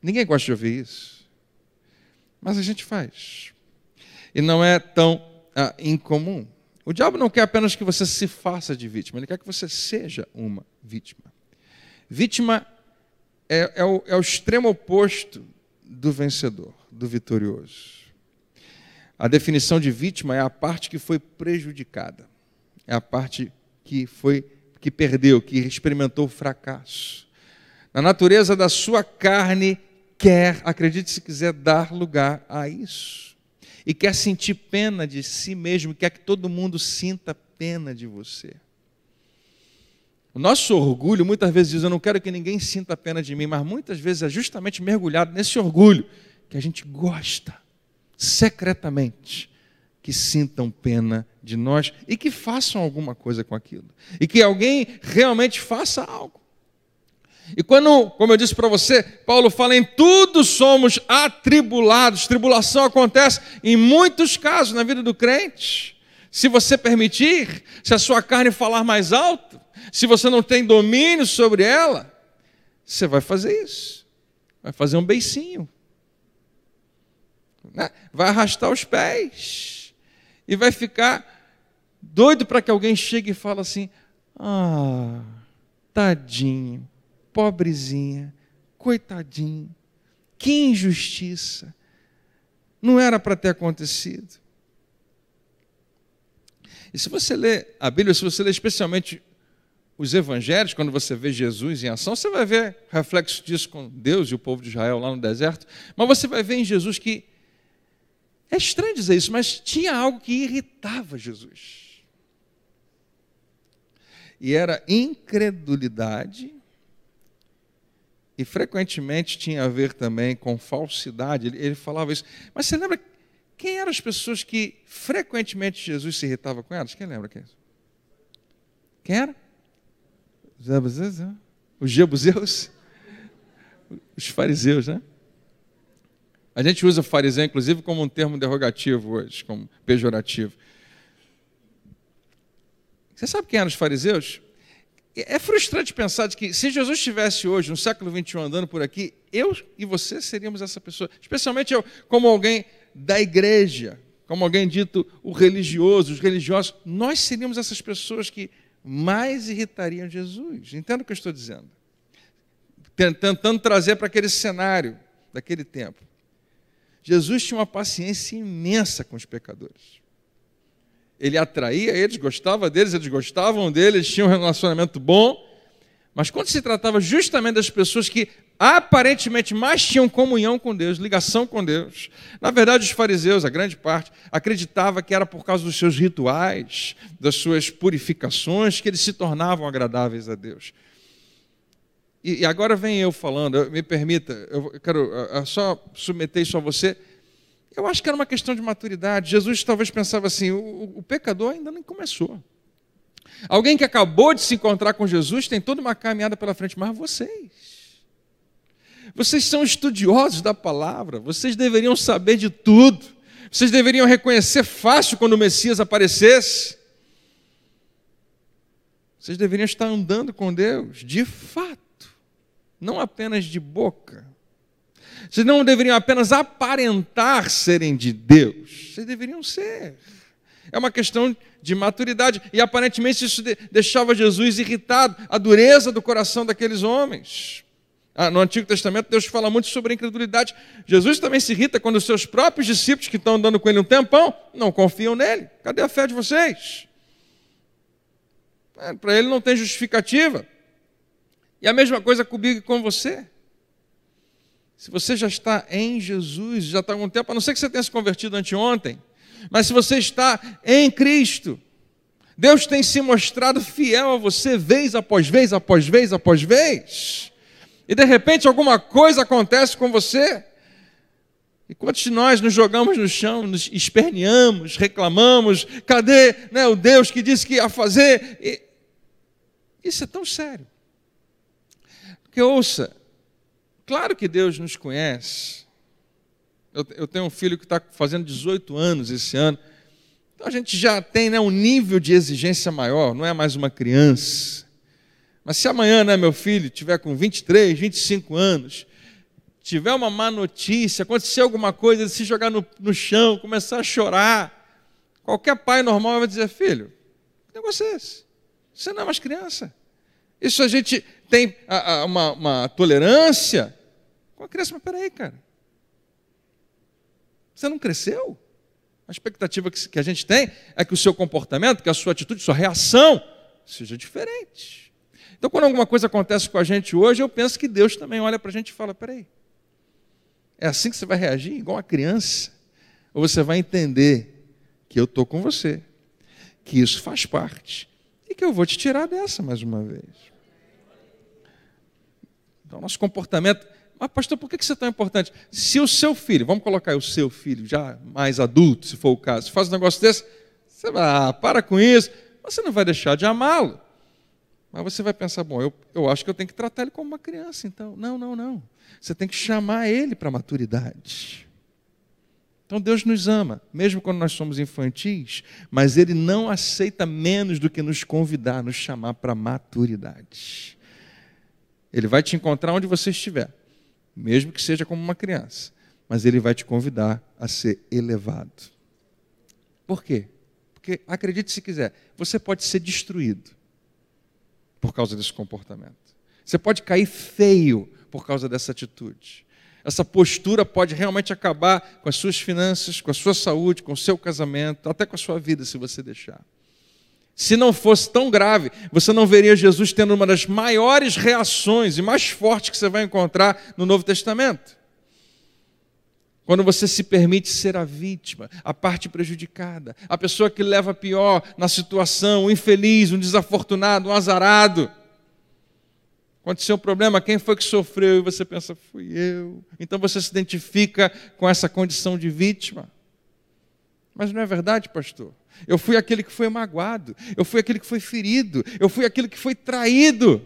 Ninguém gosta de ouvir isso. Mas a gente faz e não é tão ah, incomum. O diabo não quer apenas que você se faça de vítima, ele quer que você seja uma vítima. Vítima é, é, o, é o extremo oposto do vencedor, do vitorioso. A definição de vítima é a parte que foi prejudicada, é a parte que foi que perdeu, que experimentou fracasso. Na natureza da sua carne quer, acredite se quiser, dar lugar a isso e quer sentir pena de si mesmo, quer que todo mundo sinta pena de você. O nosso orgulho muitas vezes diz: Eu não quero que ninguém sinta pena de mim, mas muitas vezes é justamente mergulhado nesse orgulho que a gente gosta secretamente que sintam pena de nós e que façam alguma coisa com aquilo, e que alguém realmente faça algo. E quando, como eu disse para você, Paulo fala em tudo somos atribulados. Tribulação acontece em muitos casos na vida do crente. Se você permitir, se a sua carne falar mais alto, se você não tem domínio sobre ela, você vai fazer isso. Vai fazer um beicinho. Né? Vai arrastar os pés. E vai ficar doido para que alguém chegue e fale assim: ah, tadinho pobrezinha, coitadinho, que injustiça, não era para ter acontecido. E se você lê a Bíblia, se você lê especialmente os evangelhos, quando você vê Jesus em ação, você vai ver reflexo disso com Deus e o povo de Israel lá no deserto, mas você vai ver em Jesus que é estranho dizer isso, mas tinha algo que irritava Jesus. E era incredulidade e frequentemente tinha a ver também com falsidade. Ele, ele falava isso. Mas você lembra quem eram as pessoas que frequentemente Jesus se irritava com elas? Quem lembra quem? É quem era? Né? Os jebuseus? Os fariseus, né? A gente usa fariseu, inclusive, como um termo derogativo hoje, como pejorativo. Você sabe quem eram os fariseus? É, é frustrante pensar de que se Jesus estivesse hoje, no século XXI, andando por aqui, eu e você seríamos essa pessoa. Especialmente eu, como alguém da igreja, como alguém dito o religioso, os religiosos. Nós seríamos essas pessoas que mais irritariam Jesus. Entendo o que eu estou dizendo? Tentando trazer para aquele cenário daquele tempo. Jesus tinha uma paciência imensa com os pecadores ele atraía eles, gostava deles, eles gostavam dele, eles tinham um relacionamento bom. Mas quando se tratava justamente das pessoas que aparentemente mais tinham comunhão com Deus, ligação com Deus, na verdade os fariseus, a grande parte, acreditava que era por causa dos seus rituais, das suas purificações, que eles se tornavam agradáveis a Deus. E, agora vem eu falando, me permita, eu quero ah, ah, só submeter isso a você eu acho que era uma questão de maturidade. Jesus talvez pensava assim: o, o pecador ainda nem começou. Alguém que acabou de se encontrar com Jesus tem toda uma caminhada pela frente, mas vocês. Vocês são estudiosos da palavra, vocês deveriam saber de tudo, vocês deveriam reconhecer fácil quando o Messias aparecesse. Vocês deveriam estar andando com Deus de fato, não apenas de boca. Vocês não deveriam apenas aparentar serem de Deus, vocês deveriam ser. É uma questão de maturidade. E aparentemente isso deixava Jesus irritado, a dureza do coração daqueles homens. Ah, no Antigo Testamento, Deus fala muito sobre a incredulidade. Jesus também se irrita quando os seus próprios discípulos, que estão andando com ele um tempão, não confiam nele. Cadê a fé de vocês? Ah, para ele não tem justificativa. E a mesma coisa comigo e com você. Se você já está em Jesus, já está há algum tempo, a não ser que você tenha se convertido anteontem, mas se você está em Cristo, Deus tem se mostrado fiel a você vez após vez, após vez, após vez. E de repente alguma coisa acontece com você. E quantos de nós nos jogamos no chão, nos esperneamos, reclamamos, cadê né, o Deus que disse que ia fazer? E... Isso é tão sério. Porque ouça, Claro que Deus nos conhece. Eu, eu tenho um filho que está fazendo 18 anos esse ano. Então a gente já tem né, um nível de exigência maior, não é mais uma criança. Mas se amanhã, né, meu filho, tiver com 23, 25 anos, tiver uma má notícia, acontecer alguma coisa, ele se jogar no, no chão, começar a chorar, qualquer pai normal vai dizer: filho, que negócio é esse? Você não é mais criança. Isso a gente tem a, a, uma, uma, tolerância com a criança. Mas peraí, cara. Você não cresceu? A expectativa que, que a gente tem é que o seu comportamento, que a sua atitude, sua reação seja diferente. Então, quando alguma coisa acontece com a gente hoje, eu penso que Deus também olha para a gente e fala: peraí, é assim que você vai reagir, igual uma criança? Ou você vai entender que eu estou com você, que isso faz parte e que eu vou te tirar dessa mais uma vez? Então, nosso comportamento. Mas, pastor, por que isso é tão importante? Se o seu filho, vamos colocar aí, o seu filho, já mais adulto, se for o caso, faz um negócio desse, você vai, ah, para com isso, você não vai deixar de amá-lo. Mas você vai pensar, bom, eu, eu acho que eu tenho que tratar ele como uma criança, então. Não, não, não. Você tem que chamar ele para a maturidade. Então Deus nos ama, mesmo quando nós somos infantis, mas Ele não aceita menos do que nos convidar, nos chamar para maturidade. Ele vai te encontrar onde você estiver, mesmo que seja como uma criança, mas ele vai te convidar a ser elevado. Por quê? Porque, acredite se quiser, você pode ser destruído por causa desse comportamento. Você pode cair feio por causa dessa atitude. Essa postura pode realmente acabar com as suas finanças, com a sua saúde, com o seu casamento, até com a sua vida, se você deixar. Se não fosse tão grave, você não veria Jesus tendo uma das maiores reações e mais fortes que você vai encontrar no Novo Testamento. Quando você se permite ser a vítima, a parte prejudicada, a pessoa que leva pior na situação, o infeliz, um desafortunado, um azarado. Aconteceu um problema, quem foi que sofreu? E você pensa, fui eu. Então você se identifica com essa condição de vítima. Mas não é verdade, pastor? Eu fui aquele que foi magoado, eu fui aquele que foi ferido, eu fui aquele que foi traído.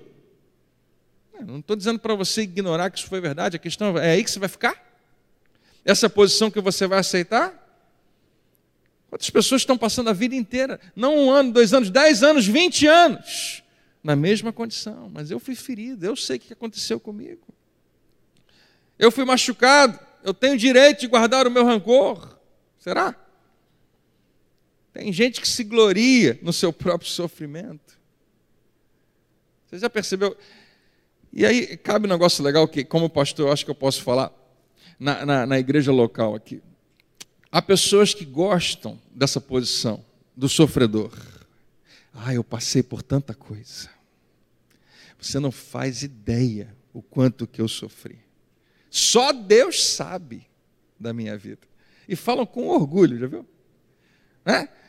É, não estou dizendo para você ignorar que isso foi verdade, a questão é, é aí que você vai ficar? Essa posição que você vai aceitar? Quantas pessoas estão passando a vida inteira, não um ano, dois anos, dez anos, vinte anos, na mesma condição, mas eu fui ferido, eu sei o que aconteceu comigo. Eu fui machucado, eu tenho direito de guardar o meu rancor. Será? Tem gente que se gloria no seu próprio sofrimento. Você já percebeu? E aí cabe um negócio legal que, como pastor, eu acho que eu posso falar na, na, na igreja local aqui. Há pessoas que gostam dessa posição do sofredor. Ah, eu passei por tanta coisa. Você não faz ideia o quanto que eu sofri. Só Deus sabe da minha vida. E falam com orgulho, já viu? É?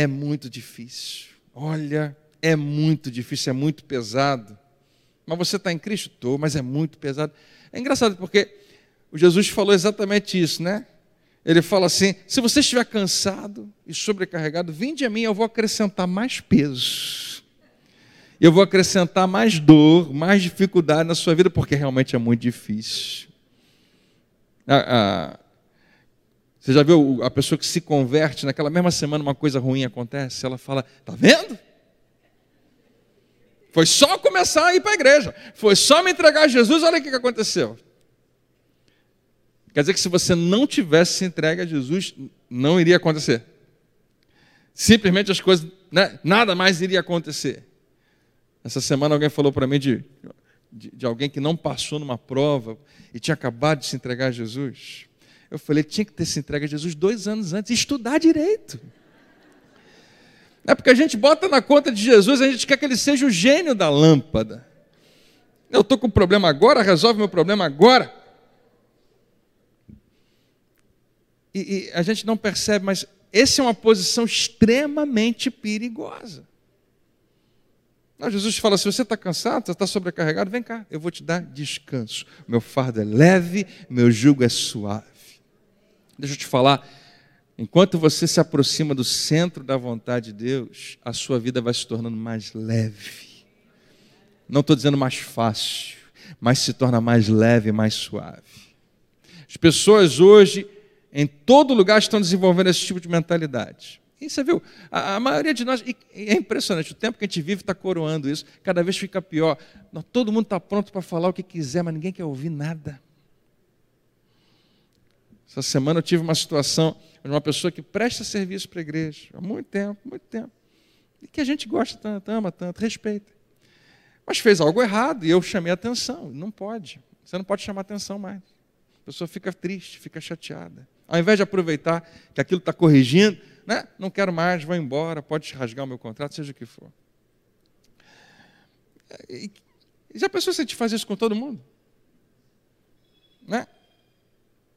é muito difícil. Olha, é muito difícil, é muito pesado. Mas você está em Cristo? Estou, mas é muito pesado. É engraçado porque o Jesus falou exatamente isso, né? Ele fala assim: se você estiver cansado e sobrecarregado, vinde a mim, eu vou acrescentar mais peso. Eu vou acrescentar mais dor, mais dificuldade na sua vida, porque realmente é muito difícil. Você já viu a pessoa que se converte, naquela mesma semana uma coisa ruim acontece, ela fala: "Tá vendo? Foi só começar a ir para a igreja, foi só me entregar a Jesus, olha o que aconteceu". Quer dizer que se você não tivesse se entregue a Jesus, não iria acontecer. Simplesmente as coisas, né, nada mais iria acontecer. Essa semana alguém falou para mim de, de, de alguém que não passou numa prova e tinha acabado de se entregar a Jesus. Eu falei, tinha que ter se entregue a Jesus dois anos antes e estudar direito. É porque a gente bota na conta de Jesus, a gente quer que ele seja o gênio da lâmpada. Eu estou com um problema agora, resolve meu problema agora. E, e a gente não percebe, mas essa é uma posição extremamente perigosa. Não, Jesus fala: se assim, você está cansado, está sobrecarregado, vem cá, eu vou te dar descanso. Meu fardo é leve, meu jugo é suave. Deixa eu te falar, enquanto você se aproxima do centro da vontade de Deus, a sua vida vai se tornando mais leve. Não estou dizendo mais fácil, mas se torna mais leve, mais suave. As pessoas hoje, em todo lugar, estão desenvolvendo esse tipo de mentalidade. E você viu, a, a, maioria de nós, é impressionante, o tempo que a gente vive está coroando isso, cada vez fica pior. Todo mundo está pronto para falar o que quiser, mas ninguém quer ouvir nada. Essa semana eu tive uma situação de uma pessoa que presta serviço para a igreja há muito tempo, muito tempo, e que a gente gosta tanto, ama tanto, respeita. Mas fez algo errado e eu chamei atenção. Não pode. Você não pode chamar atenção mais. A pessoa fica triste, fica chateada. Ao invés de aproveitar que aquilo está corrigindo, né? não quero mais, vou embora, pode rasgar o meu contrato, seja o que for. E já pensou se a gente faz isso com todo mundo? Né?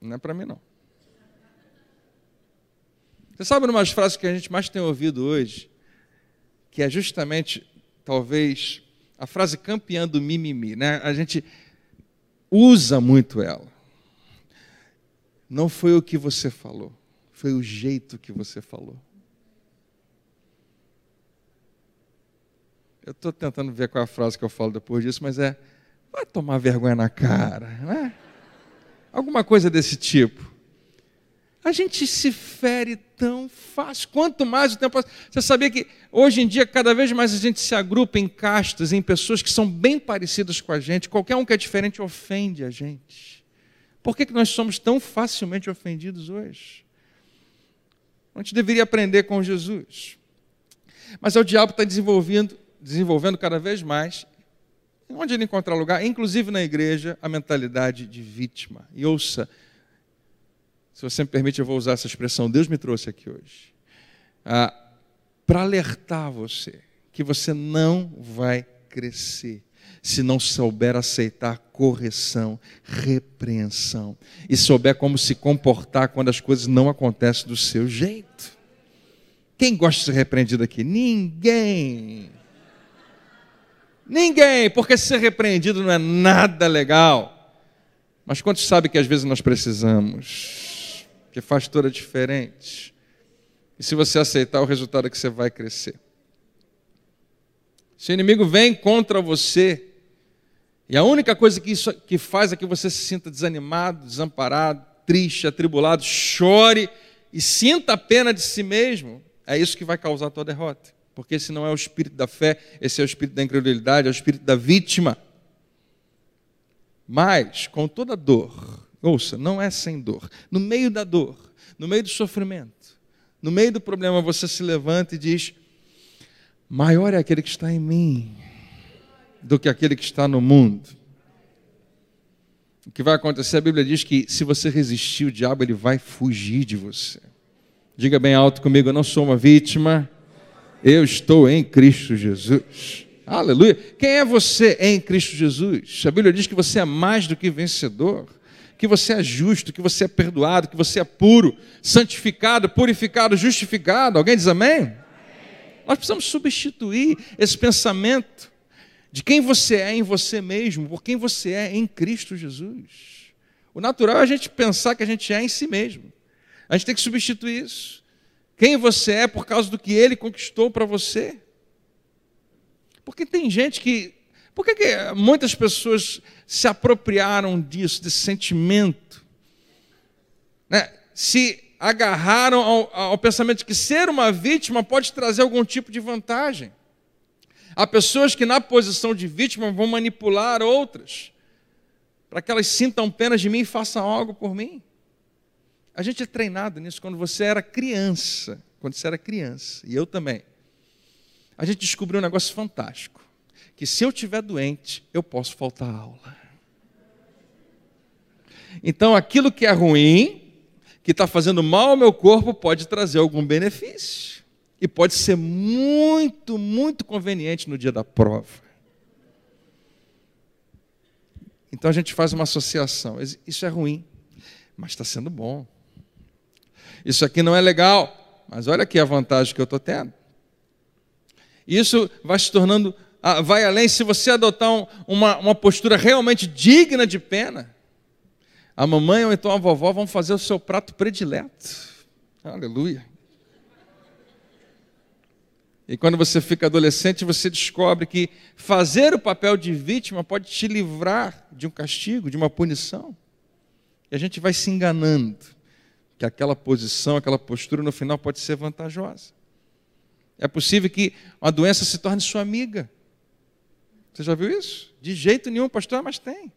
Não é para mim, não. Você sabe uma das frases que a gente mais tem ouvido hoje, que é justamente, talvez, a frase campeã do mimimi, né? A gente usa muito ela. Não foi o que você falou, foi o jeito que você falou. Eu estou tentando ver qual é a frase que eu falo depois disso, mas é: vai tomar vergonha na cara, né? Alguma coisa desse tipo. A gente se fere tão fácil. Quanto mais o tempo passa. Você sabia que hoje em dia, cada vez mais a gente se agrupa em castas, em pessoas que são bem parecidas com a gente. Qualquer um que é diferente ofende a gente. Por que, que nós somos tão facilmente ofendidos hoje? A gente deveria aprender com Jesus. Mas é o diabo está desenvolvendo, desenvolvendo cada vez mais, onde ele encontrar lugar, inclusive na igreja, a mentalidade de vítima. E ouça, se você me permite, eu vou usar essa expressão, Deus me trouxe aqui hoje, ah, para alertar você que você não vai crescer se não souber aceitar correção, repreensão e souber como se comportar quando as coisas não acontecem do seu jeito. Quem gosta de ser repreendido aqui? Ninguém. Ninguém, porque ser repreendido não é nada legal. Mas quantos sabe que às vezes nós precisamos? que faz toda a diferença. E se você aceitar, o resultado é que você vai crescer. Se o inimigo vem contra você, e a única coisa que, isso, que faz é que você se sinta desanimado, desamparado, triste, atribulado, chore e sinta a pena de si mesmo, é isso que vai causar a tua derrota. Porque esse não é o espírito da fé, esse é o espírito da incredulidade, é o espírito da vítima. Mas, com toda dor, Ouça, não é sem dor. No meio da dor, no meio do sofrimento, no meio do problema, você se levanta e diz: Maior é aquele que está em mim do que aquele que está no mundo. O que vai acontecer? A Bíblia diz que se você resistir, o diabo ele vai fugir de você. Diga bem alto comigo: Eu não sou uma vítima, eu estou em Cristo Jesus. Aleluia. Quem é você em Cristo Jesus? A Bíblia diz que você é mais do que vencedor que você é justo, que você é perdoado, que você é puro, santificado, purificado, justificado. Alguém diz amém? amém. Nós precisamos substituir esse pensamento de quem você é em você mesmo por quem você é em Cristo Jesus. O natural é a gente pensar que a gente é em si mesmo. A gente tem que substituir isso. Quem você é por causa do que ele conquistou para você. Porque tem gente que por que, que muitas pessoas se apropriaram disso, desse sentimento? Né? Se agarraram ao, ao pensamento de que ser uma vítima pode trazer algum tipo de vantagem. Há pessoas que, na posição de vítima, vão manipular outras para que elas sintam pena de mim e façam algo por mim. A gente é treinado nisso quando você era criança, quando você era criança, e eu também. A gente descobriu um negócio fantástico que se eu tiver doente, eu posso faltar à aula. Então, aquilo que é ruim, que está fazendo mal ao meu corpo, pode trazer algum benefício. E pode ser muito, muito conveniente no dia da prova. Então a gente faz uma associação. Isso é ruim, mas está sendo bom. Isso aqui não é legal, mas olha aqui a vantagem que eu estou tendo. Isso vai se tornando ah, vai além, se você adotar um, uma, uma postura realmente digna de pena, a mamãe ou então a vovó vão fazer o seu prato predileto. Aleluia. E quando você fica adolescente, você descobre que fazer o papel de vítima pode te livrar de um castigo, de uma punição. E a gente vai se enganando que aquela posição, aquela postura no final pode ser vantajosa. É possível que uma doença se torne sua amiga. Você já viu isso? De jeito nenhum, pastor, mas tem.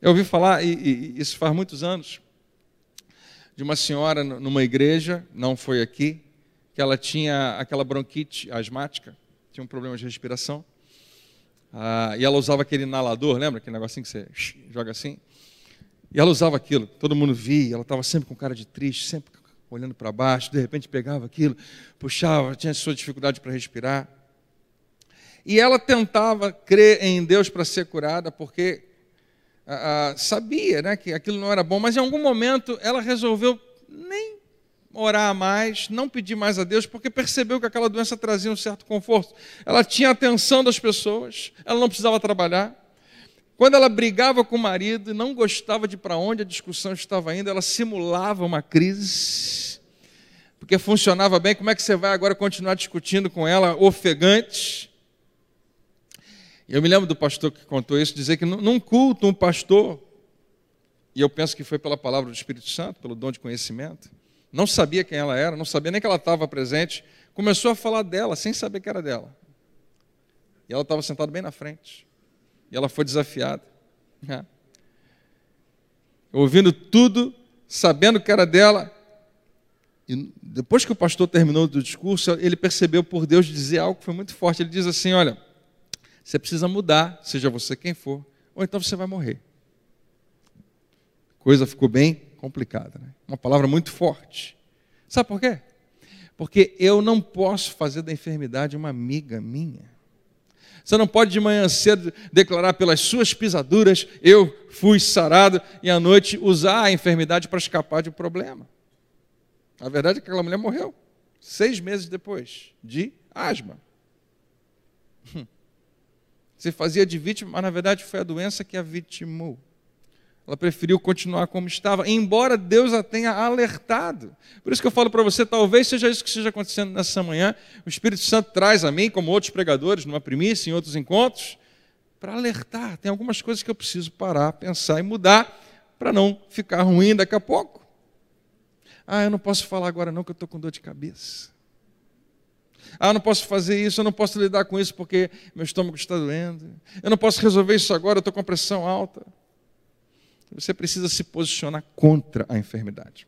Eu ouvi falar, e, e isso faz muitos anos, de uma senhora numa igreja, não foi aqui, que ela tinha aquela bronquite asmática, tinha um problema de respiração. Ah, e ela usava aquele inalador, lembra? Aquele negocinho que você joga assim. E ela usava aquilo, todo mundo via, ela estava sempre com cara de triste, sempre olhando para baixo, de repente pegava aquilo, puxava, tinha sua dificuldade para respirar. E ela tentava crer em Deus para ser curada, porque ah, sabia né, que aquilo não era bom, mas em algum momento ela resolveu nem orar mais, não pedir mais a Deus, porque percebeu que aquela doença trazia um certo conforto. Ela tinha a atenção das pessoas, ela não precisava trabalhar. Quando ela brigava com o marido e não gostava de para onde a discussão estava indo, ela simulava uma crise, porque funcionava bem. Como é que você vai agora continuar discutindo com ela ofegante? Eu me lembro do pastor que contou isso, dizer que num culto um pastor, e eu penso que foi pela palavra do Espírito Santo, pelo dom de conhecimento, não sabia quem ela era, não sabia nem que ela estava presente, começou a falar dela sem saber que era dela. E ela estava sentada bem na frente. E ela foi desafiada. É. Ouvindo tudo, sabendo que era dela. E depois que o pastor terminou do discurso, ele percebeu por Deus dizer algo que foi muito forte. Ele diz assim: Olha, você precisa mudar, seja você quem for, ou então você vai morrer. Coisa ficou bem complicada, né? Uma palavra muito forte. Sabe por quê? Porque eu não posso fazer da enfermidade uma amiga minha. Você não pode de manhã cedo declarar pelas suas pisaduras, eu fui sarado, e à noite usar a enfermidade para escapar de um problema. A verdade é que aquela mulher morreu seis meses depois de asma. Hum se fazia de vítima, mas na verdade foi a doença que a vitimou. Ela preferiu continuar como estava, embora Deus a tenha alertado. Por isso que eu falo para você, talvez seja isso que esteja acontecendo nessa manhã. O Espírito Santo traz a mim, como outros pregadores, numa primícia, em outros encontros, para alertar. Tem algumas coisas que eu preciso parar, pensar e mudar para não ficar ruim daqui a pouco. Ah, eu não posso falar agora não, que eu estou com dor de cabeça. Ah, eu não posso fazer isso, eu não posso lidar com isso porque meu estômago está doendo. Eu não posso resolver isso agora, eu estou com pressão alta. Você precisa se posicionar contra a enfermidade.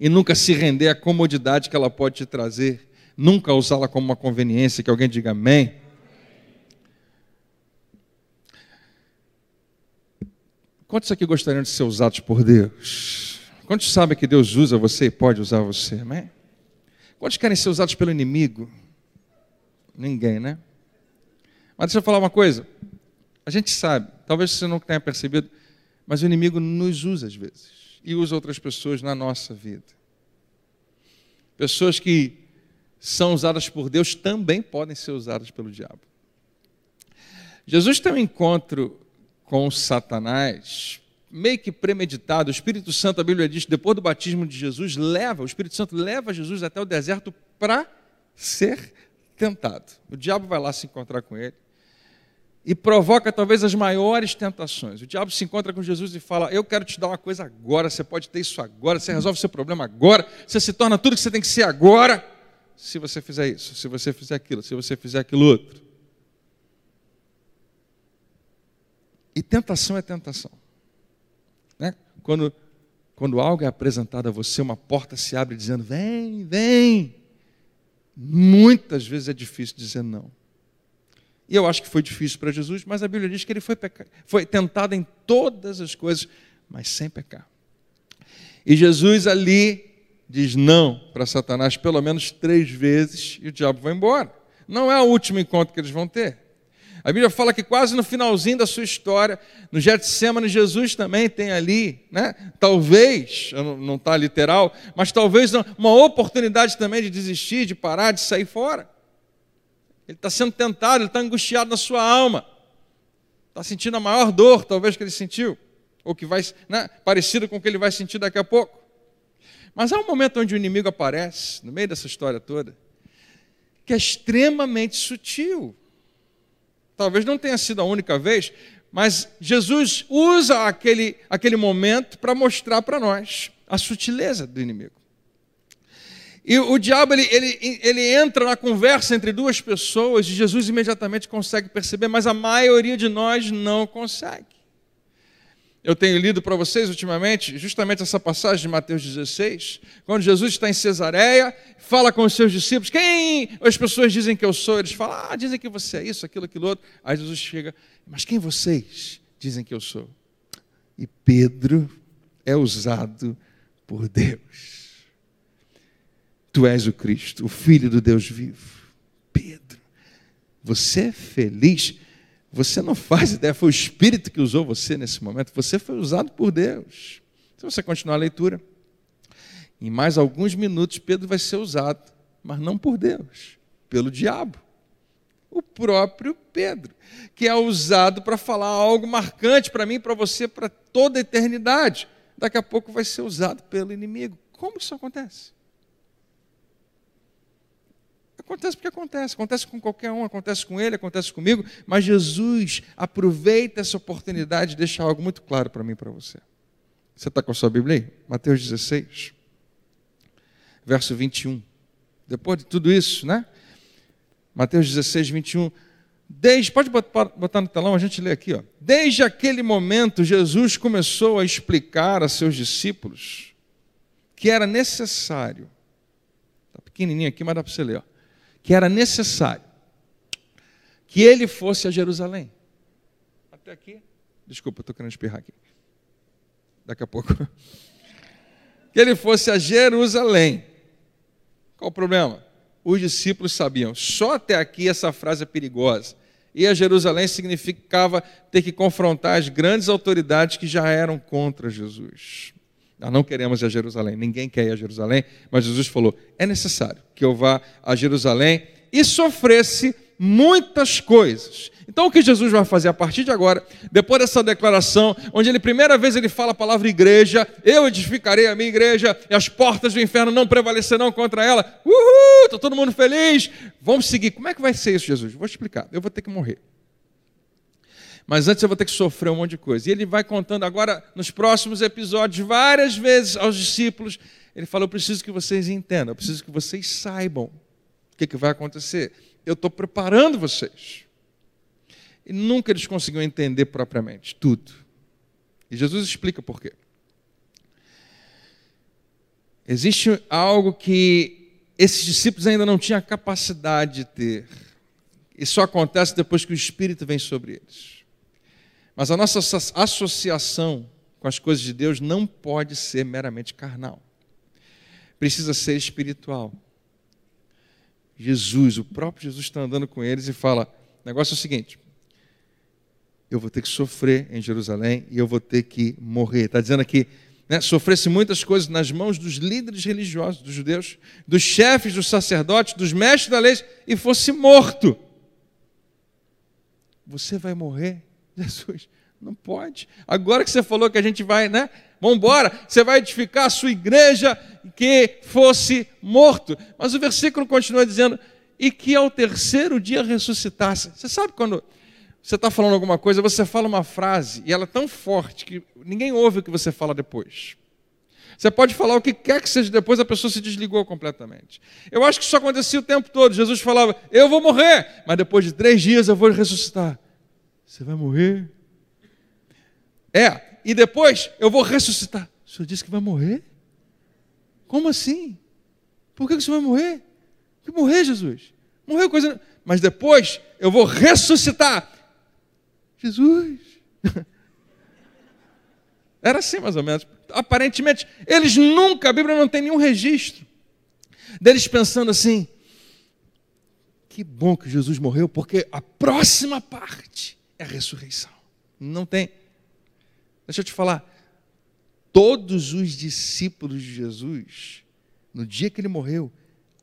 E nunca se render à comodidade que ela pode te trazer. Nunca usá-la como uma conveniência, que alguém diga amém. Quantos aqui gostariam de ser usados por Deus? Quantos sabem que Deus usa você e pode usar você? Amém? Quantos querem ser usados pelo inimigo? Ninguém, né? Mas deixa eu falar uma coisa. A gente sabe, talvez você não tenha percebido, mas o inimigo nos usa às vezes e usa outras pessoas na nossa vida. Pessoas que são usadas por Deus também podem ser usadas pelo diabo. Jesus tem um encontro com Satanás meio que premeditado. O Espírito Santo, a Bíblia diz, depois do batismo de Jesus, leva, o Espírito Santo leva Jesus até o deserto para ser tentado. O diabo vai lá se encontrar com ele e provoca talvez as maiores tentações. O diabo se encontra com Jesus e fala: Eu quero te dar uma coisa agora, você pode ter isso agora, você resolve seu problema agora, você se torna tudo que você tem que ser agora, se você fizer isso, se você fizer aquilo, se você fizer aquilo outro. E tentação é tentação quando, quando algo é apresentado a você, uma porta se abre dizendo: vem, vem. Muitas vezes é difícil dizer não. E eu acho que foi difícil para Jesus, mas a Bíblia diz que ele foi, foi tentado em todas as coisas, mas sem pecar. E Jesus ali diz não para Satanás pelo menos três vezes e o diabo vai embora. Não é o último encontro que eles vão ter. A Bíblia fala que quase no finalzinho da sua história, no Getsemane, Jesus também tem ali, né? talvez, não está literal, mas talvez uma oportunidade também de desistir, de parar, de sair fora. Ele está sendo tentado, ele está angustiado na sua alma. Está sentindo a maior dor, talvez, que ele sentiu. Ou que vai, né? parecido com o que ele vai sentir daqui a pouco. Mas há um momento onde o inimigo aparece, no meio dessa história toda, que é extremamente sutil. Talvez não tenha sido a única vez, mas Jesus usa aquele, aquele momento para mostrar para nós a sutileza do inimigo. E o diabo ele, ele, ele, entra na conversa entre duas pessoas e Jesus imediatamente consegue perceber, mas a maioria de nós não consegue eu tenho lido para vocês ultimamente, justamente essa passagem de Mateus 16, quando Jesus está em Cesareia, fala com os seus discípulos, quem as pessoas dizem que eu sou? Eles falam, ah, dizem que você é isso, aquilo, aquilo outro. Aí Jesus chega, mas quem vocês dizem que eu sou? E Pedro é usado por Deus. Tu és o Cristo, o Filho do Deus vivo. Pedro, você é feliz? Você não faz ideia, foi o Espírito que usou você nesse momento, você foi usado por Deus. Se você continuar a leitura, em mais alguns minutos Pedro vai ser usado, mas não por Deus, pelo diabo. O próprio Pedro, que é usado para falar algo marcante para mim, para você, para toda a eternidade, daqui a pouco vai ser usado pelo inimigo. Como isso acontece? Acontece porque acontece, acontece com qualquer um, acontece com ele, acontece comigo, mas Jesus aproveita essa oportunidade de deixar algo muito claro para mim e para você. Você está com a sua Bíblia aí? Mateus 16, verso 21. Depois de tudo isso, né? Mateus 16, 21. Desde, pode botar no telão, a gente lê aqui. Ó. Desde aquele momento, Jesus começou a explicar a seus discípulos que era necessário. Está pequenininho aqui, mas dá para você ler. Ó que era necessário que ele fosse a Jerusalém. Até aqui? Desculpa, estou querendo espirrar aqui. Daqui a pouco. Que ele fosse a Jerusalém. Qual o problema? Os discípulos sabiam. Só até aqui essa frase é perigosa. E a Jerusalém significava ter que confrontar as grandes autoridades que já eram contra Jesus. Nós não queremos ir a Jerusalém, ninguém quer ir a Jerusalém, mas Jesus falou: é necessário que eu vá a Jerusalém e sofresse muitas coisas. Então o que Jesus vai fazer a partir de agora, depois dessa declaração, onde ele primeira vez ele fala a palavra igreja, eu edificarei a minha igreja e as portas do inferno não prevalecerão contra ela. Uhul, está todo mundo feliz. Vamos seguir. Como é que vai ser isso, Jesus? Vou explicar. Eu vou ter que morrer mas antes eu vou ter que sofrer um monte de coisa. E ele vai contando agora, nos próximos episódios, várias vezes aos discípulos. Ele fala: Eu preciso que vocês entendam, eu preciso que vocês saibam o que, é que vai acontecer. Eu estou preparando vocês. E nunca eles conseguiram entender propriamente tudo. E Jesus explica por quê. Existe algo que esses discípulos ainda não tinham a capacidade de ter. E só acontece depois que o Espírito vem sobre eles. Mas a nossa associação com as coisas de Deus não pode ser meramente carnal. Precisa ser espiritual. Jesus, o próprio Jesus está andando com eles e fala: o negócio é o seguinte, eu vou ter que sofrer em Jerusalém e eu vou ter que morrer. Está dizendo aqui, né, sofresse muitas coisas nas mãos dos líderes religiosos, dos judeus, dos chefes, dos sacerdotes, dos mestres da lei e fosse morto. Você vai morrer Jesus, não pode. Agora que você falou que a gente vai, né? Vamos embora, você vai edificar a sua igreja que fosse morto. Mas o versículo continua dizendo: e que ao terceiro dia ressuscitasse. Você sabe quando você está falando alguma coisa, você fala uma frase e ela é tão forte que ninguém ouve o que você fala depois. Você pode falar o que quer que seja depois, a pessoa se desligou completamente. Eu acho que isso acontecia o tempo todo. Jesus falava, eu vou morrer, mas depois de três dias eu vou ressuscitar. Você vai morrer? É, e depois eu vou ressuscitar. O senhor disse que vai morrer? Como assim? Por que você vai morrer? Que morrer, Jesus? Morreu coisa. Mas depois eu vou ressuscitar. Jesus. Era assim mais ou menos. Aparentemente, eles nunca, a Bíblia não tem nenhum registro deles pensando assim: que bom que Jesus morreu, porque a próxima parte ressurreição. Não tem. Deixa eu te falar. Todos os discípulos de Jesus, no dia que ele morreu,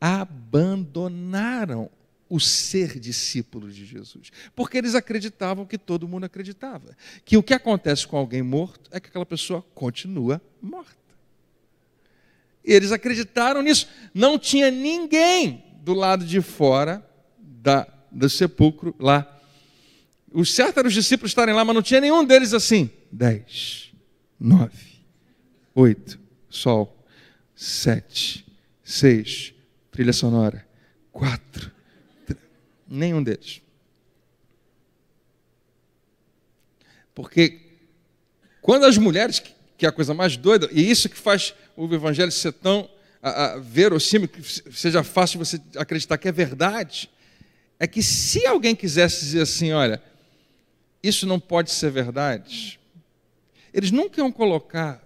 abandonaram o ser discípulo de Jesus. Porque eles acreditavam que todo mundo acreditava. Que o que acontece com alguém morto é que aquela pessoa continua morta. E eles acreditaram nisso. Não tinha ninguém do lado de fora da, do sepulcro lá o certo era os discípulos estarem lá, mas não tinha nenhum deles assim. Dez, nove, oito, sol, sete, seis, trilha sonora, quatro, três, nenhum deles. Porque quando as mulheres, que é a coisa mais doida, e isso que faz o evangelho ser tão a, a, verossímil, que seja fácil você acreditar que é verdade, é que se alguém quisesse dizer assim, olha, isso não pode ser verdade. Eles nunca iam colocar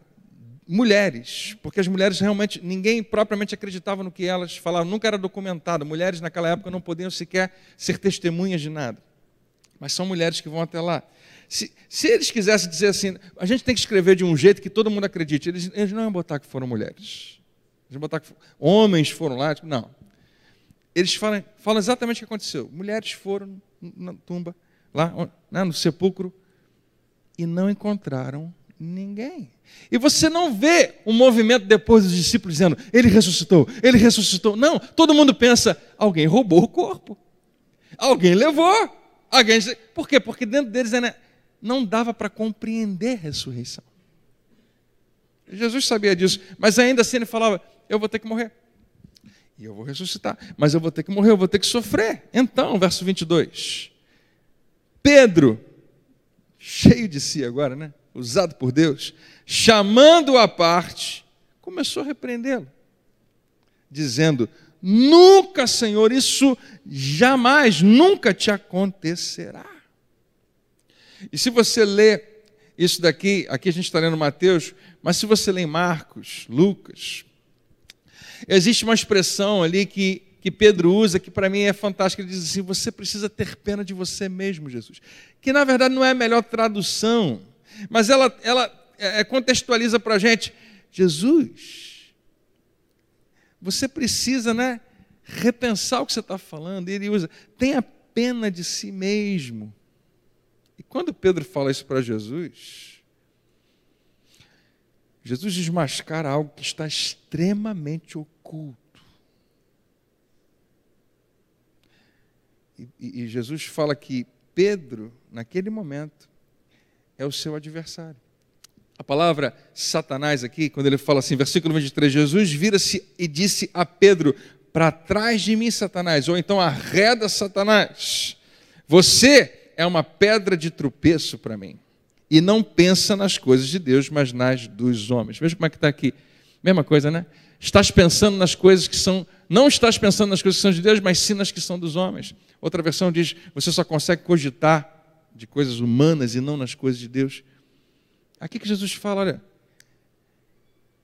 mulheres, porque as mulheres realmente, ninguém propriamente acreditava no que elas falavam, nunca era documentado. Mulheres naquela época não podiam sequer ser testemunhas de nada. Mas são mulheres que vão até lá. Se, se eles quisessem dizer assim, a gente tem que escrever de um jeito que todo mundo acredite, eles, eles não iam botar que foram mulheres. Eles iam botar que homens foram lá, tipo, não. Eles falam, falam exatamente o que aconteceu. Mulheres foram na tumba, lá, né, no sepulcro, e não encontraram ninguém. E você não vê um movimento depois dos discípulos dizendo, ele ressuscitou, ele ressuscitou. Não, todo mundo pensa, alguém roubou o corpo, alguém levou, alguém. Por quê? Porque dentro deles né, não dava para compreender a ressurreição. Jesus sabia disso, mas ainda assim ele falava: Eu vou ter que morrer, e eu vou ressuscitar, mas eu vou ter que morrer, eu vou ter que sofrer. Então, verso 22. Pedro, cheio de si agora, né? Usado por Deus, chamando-o à parte, começou a repreendê-lo, dizendo: Nunca, Senhor, isso jamais, nunca te acontecerá. E se você lê isso daqui, aqui a gente está lendo Mateus, mas se você lê em Marcos, Lucas, existe uma expressão ali que que Pedro usa, que para mim é fantástico. Ele diz assim: Você precisa ter pena de você mesmo, Jesus. Que na verdade não é a melhor tradução, mas ela, ela é, é contextualiza para a gente: Jesus, você precisa, né? Repensar o que você está falando, ele usa, tenha pena de si mesmo. E quando Pedro fala isso para Jesus, Jesus desmascara algo que está extremamente oculto. E, e Jesus fala que Pedro, naquele momento, é o seu adversário. A palavra Satanás aqui, quando ele fala assim, versículo 23, Jesus vira-se e disse a Pedro: Para trás de mim, Satanás, ou então arreda Satanás. Você é uma pedra de tropeço para mim. E não pensa nas coisas de Deus, mas nas dos homens. Veja como é que está aqui. Mesma coisa, né? Estás pensando nas coisas que são. Não estás pensando nas coisas que são de Deus, mas sim nas que são dos homens. Outra versão diz: você só consegue cogitar de coisas humanas e não nas coisas de Deus. Aqui que Jesus fala: olha,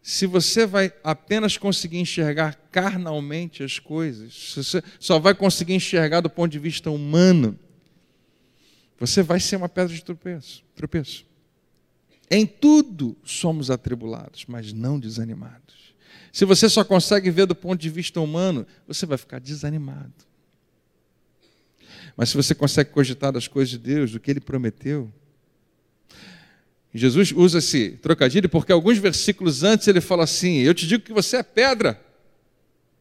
se você vai apenas conseguir enxergar carnalmente as coisas, se você só vai conseguir enxergar do ponto de vista humano, você vai ser uma pedra de tropeço. tropeço. Em tudo somos atribulados, mas não desanimados. Se você só consegue ver do ponto de vista humano, você vai ficar desanimado. Mas se você consegue cogitar das coisas de Deus, do que ele prometeu. Jesus usa esse trocadilho porque alguns versículos antes ele fala assim: Eu te digo que você é pedra,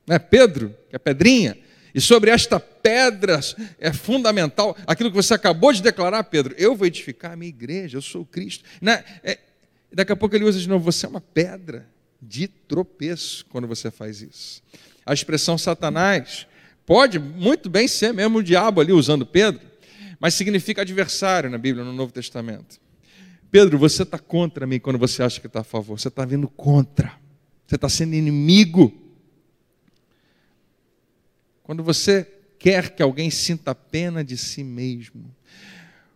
não é Pedro, que é pedrinha, e sobre esta pedra é fundamental aquilo que você acabou de declarar, Pedro. Eu vou edificar a minha igreja, eu sou Cristo. Né, é, daqui a pouco ele usa de novo: Você é uma pedra de tropeço quando você faz isso. A expressão Satanás Pode muito bem ser mesmo o diabo ali usando Pedro, mas significa adversário na Bíblia, no Novo Testamento. Pedro, você está contra mim quando você acha que está a favor. Você está vindo contra. Você está sendo inimigo. Quando você quer que alguém sinta pena de si mesmo,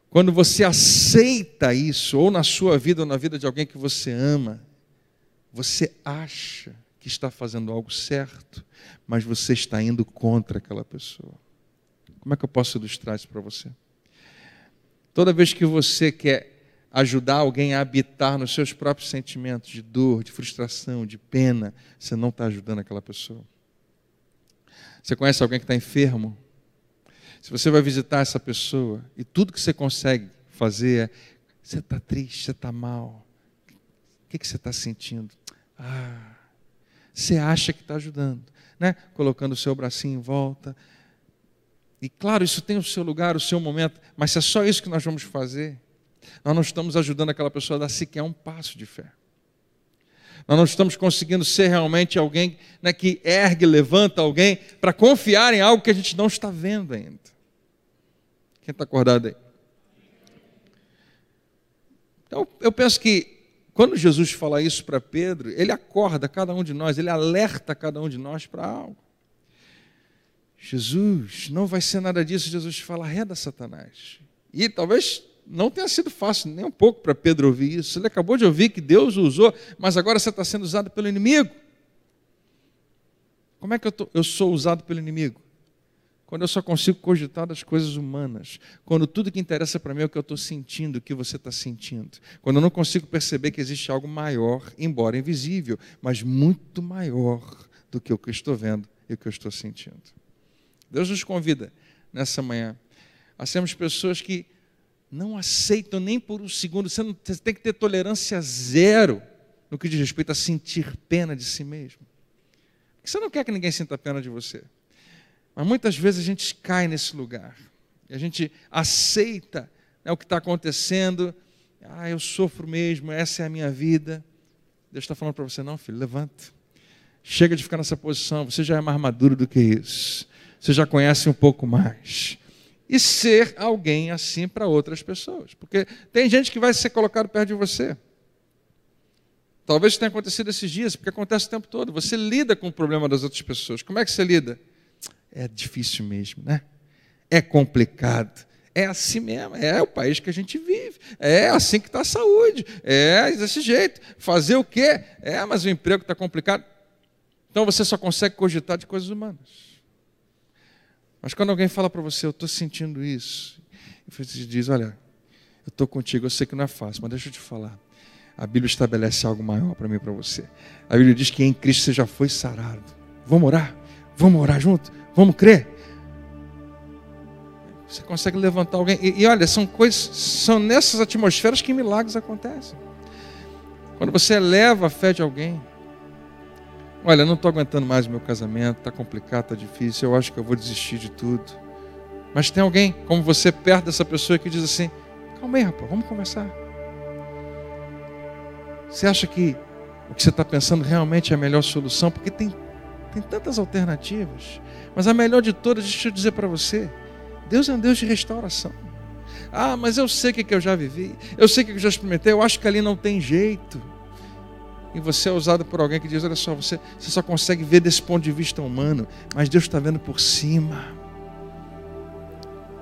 quando você aceita isso, ou na sua vida, ou na vida de alguém que você ama, você acha que está fazendo algo certo, mas você está indo contra aquela pessoa. Como é que eu posso ilustrar isso para você? Toda vez que você quer ajudar alguém a habitar nos seus próprios sentimentos de dor, de frustração, de pena, você não está ajudando aquela pessoa. Você conhece alguém que está enfermo? Se você vai visitar essa pessoa e tudo que você consegue fazer é: você está triste, você está mal, o que, que você está sentindo? Ah, você acha que está ajudando, né? colocando o seu bracinho em volta. E claro, isso tem o seu lugar, o seu momento, mas se é só isso que nós vamos fazer, nós não estamos ajudando aquela pessoa a dar sequer um passo de fé. Nós não estamos conseguindo ser realmente alguém né, que ergue, levanta alguém para confiar em algo que a gente não está vendo ainda. Quem está acordado aí? Então, eu penso que quando Jesus fala isso para Pedro, ele acorda cada um de nós, ele alerta cada um de nós para algo. Jesus, não vai ser nada disso. Jesus fala, reda é Satanás. E talvez não tenha sido fácil nem um pouco para Pedro ouvir isso. Ele acabou de ouvir que Deus o usou, mas agora você está sendo usado pelo inimigo. Como é que eu, tô, eu sou usado pelo inimigo? Quando eu só consigo cogitar das coisas humanas, quando tudo que interessa para mim é o que eu estou sentindo, o que você está sentindo, quando eu não consigo perceber que existe algo maior, embora invisível, mas muito maior do que o que eu estou vendo e o que eu estou sentindo. Deus nos convida nessa manhã a sermos pessoas que não aceitam nem por um segundo, você, não, você tem que ter tolerância zero no que diz respeito a sentir pena de si mesmo. Porque você não quer que ninguém sinta pena de você. Mas muitas vezes a gente cai nesse lugar. a gente aceita né, o que está acontecendo. Ah, eu sofro mesmo, essa é a minha vida. Deus está falando para você, não, filho, levanta. Chega de ficar nessa posição, você já é mais maduro do que isso. Você já conhece um pouco mais. E ser alguém assim para outras pessoas. Porque tem gente que vai ser colocado perto de você. Talvez tenha acontecido esses dias, porque acontece o tempo todo. Você lida com o problema das outras pessoas. Como é que você lida? é difícil mesmo, né? É complicado. É assim mesmo, é o país que a gente vive, é assim que está a saúde, é desse jeito. Fazer o quê? É, mas o emprego está complicado. Então você só consegue cogitar de coisas humanas. Mas quando alguém fala para você, eu estou sentindo isso, você diz, olha, eu estou contigo, eu sei que não é fácil, mas deixa eu te falar. A Bíblia estabelece algo maior para mim e para você. A Bíblia diz que em Cristo você já foi sarado. Vamos orar? Vamos orar junto? Vamos crer? Você consegue levantar alguém. E, e olha, são coisas, são nessas atmosferas que milagres acontecem. Quando você eleva a fé de alguém, olha, eu não estou aguentando mais o meu casamento, está complicado, está difícil, eu acho que eu vou desistir de tudo. Mas tem alguém como você perto dessa pessoa que diz assim: calma aí, rapaz, vamos conversar. Você acha que o que você está pensando realmente é a melhor solução? Porque tem tem tantas alternativas. Mas a melhor de todas, deixa eu dizer para você: Deus é um Deus de restauração. Ah, mas eu sei o que é eu já vivi, eu sei o é que eu já experimentei, eu acho que ali não tem jeito. E você é usado por alguém que diz: olha só, você, você só consegue ver desse ponto de vista humano, mas Deus está vendo por cima.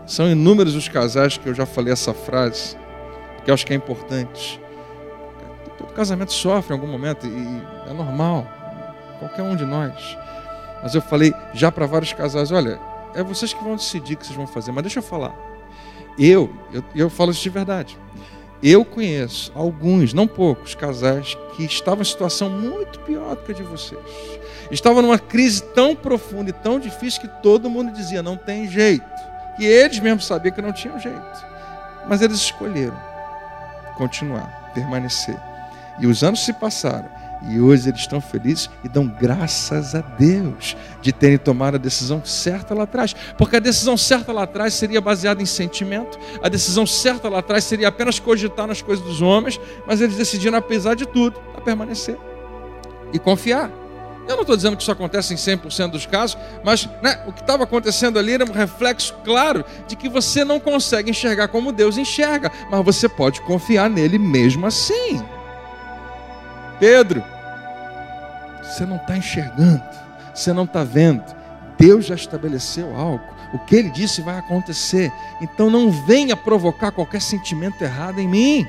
São inúmeros os casais que eu já falei essa frase, que eu acho que é importante. Todo casamento sofre em algum momento e é normal, qualquer um de nós. Mas eu falei já para vários casais: olha, é vocês que vão decidir o que vocês vão fazer, mas deixa eu falar. Eu, eu, eu falo isso de verdade. Eu conheço alguns, não poucos, casais que estavam em situação muito pior do que a de vocês. Estavam numa crise tão profunda e tão difícil que todo mundo dizia: não tem jeito. E eles mesmos sabiam que não tinham jeito. Mas eles escolheram continuar, permanecer. E os anos se passaram e hoje eles estão felizes e dão graças a Deus de terem tomado a decisão certa lá atrás. Porque a decisão certa lá atrás seria baseada em sentimento, a decisão certa lá atrás seria apenas cogitar nas coisas dos homens, mas eles decidiram, apesar de tudo, a permanecer e confiar. Eu não estou dizendo que isso acontece em 100% dos casos, mas né, o que estava acontecendo ali era um reflexo claro de que você não consegue enxergar como Deus enxerga, mas você pode confiar nele mesmo assim. Pedro, você não está enxergando, você não está vendo. Deus já estabeleceu algo. O que ele disse vai acontecer. Então não venha provocar qualquer sentimento errado em mim.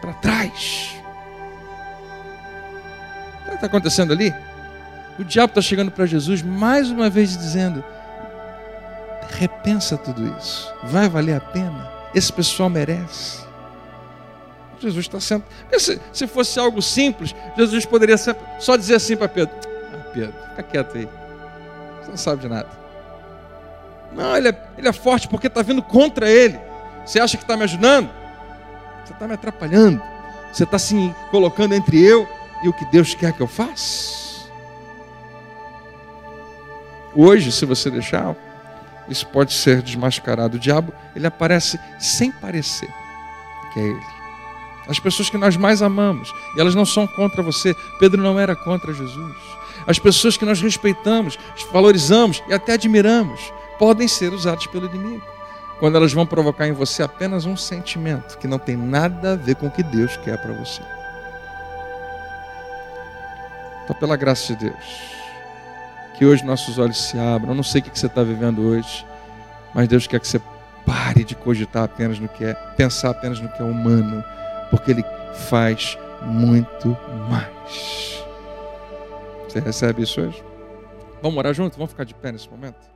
Para trás. O que está acontecendo ali? O diabo está chegando para Jesus mais uma vez dizendo: repensa tudo isso. Vai valer a pena? Esse pessoal merece. Jesus está sentado. Se, se fosse algo simples, Jesus poderia só dizer assim para Pedro: ah, Pedro, fica quieto aí, você não sabe de nada. Não, ele é, ele é forte porque está vindo contra ele. Você acha que está me ajudando? Você está me atrapalhando. Você está se assim, colocando entre eu e o que Deus quer que eu faça. Hoje, se você deixar, isso pode ser desmascarado. O diabo, ele aparece sem parecer que é ele as pessoas que nós mais amamos, e elas não são contra você. Pedro não era contra Jesus. As pessoas que nós respeitamos, valorizamos e até admiramos, podem ser usadas pelo inimigo. Quando elas vão provocar em você apenas um sentimento que não tem nada a ver com o que Deus quer para você. Então, pela graça de Deus, que hoje nossos olhos se abram. Eu não sei o que você está vivendo hoje, mas Deus quer que você pare de cogitar apenas no que é, pensar apenas no que é humano porque Ele faz muito mais. Você recebe isso hoje? Vamos orar junto? Vamos ficar de pé nesse momento?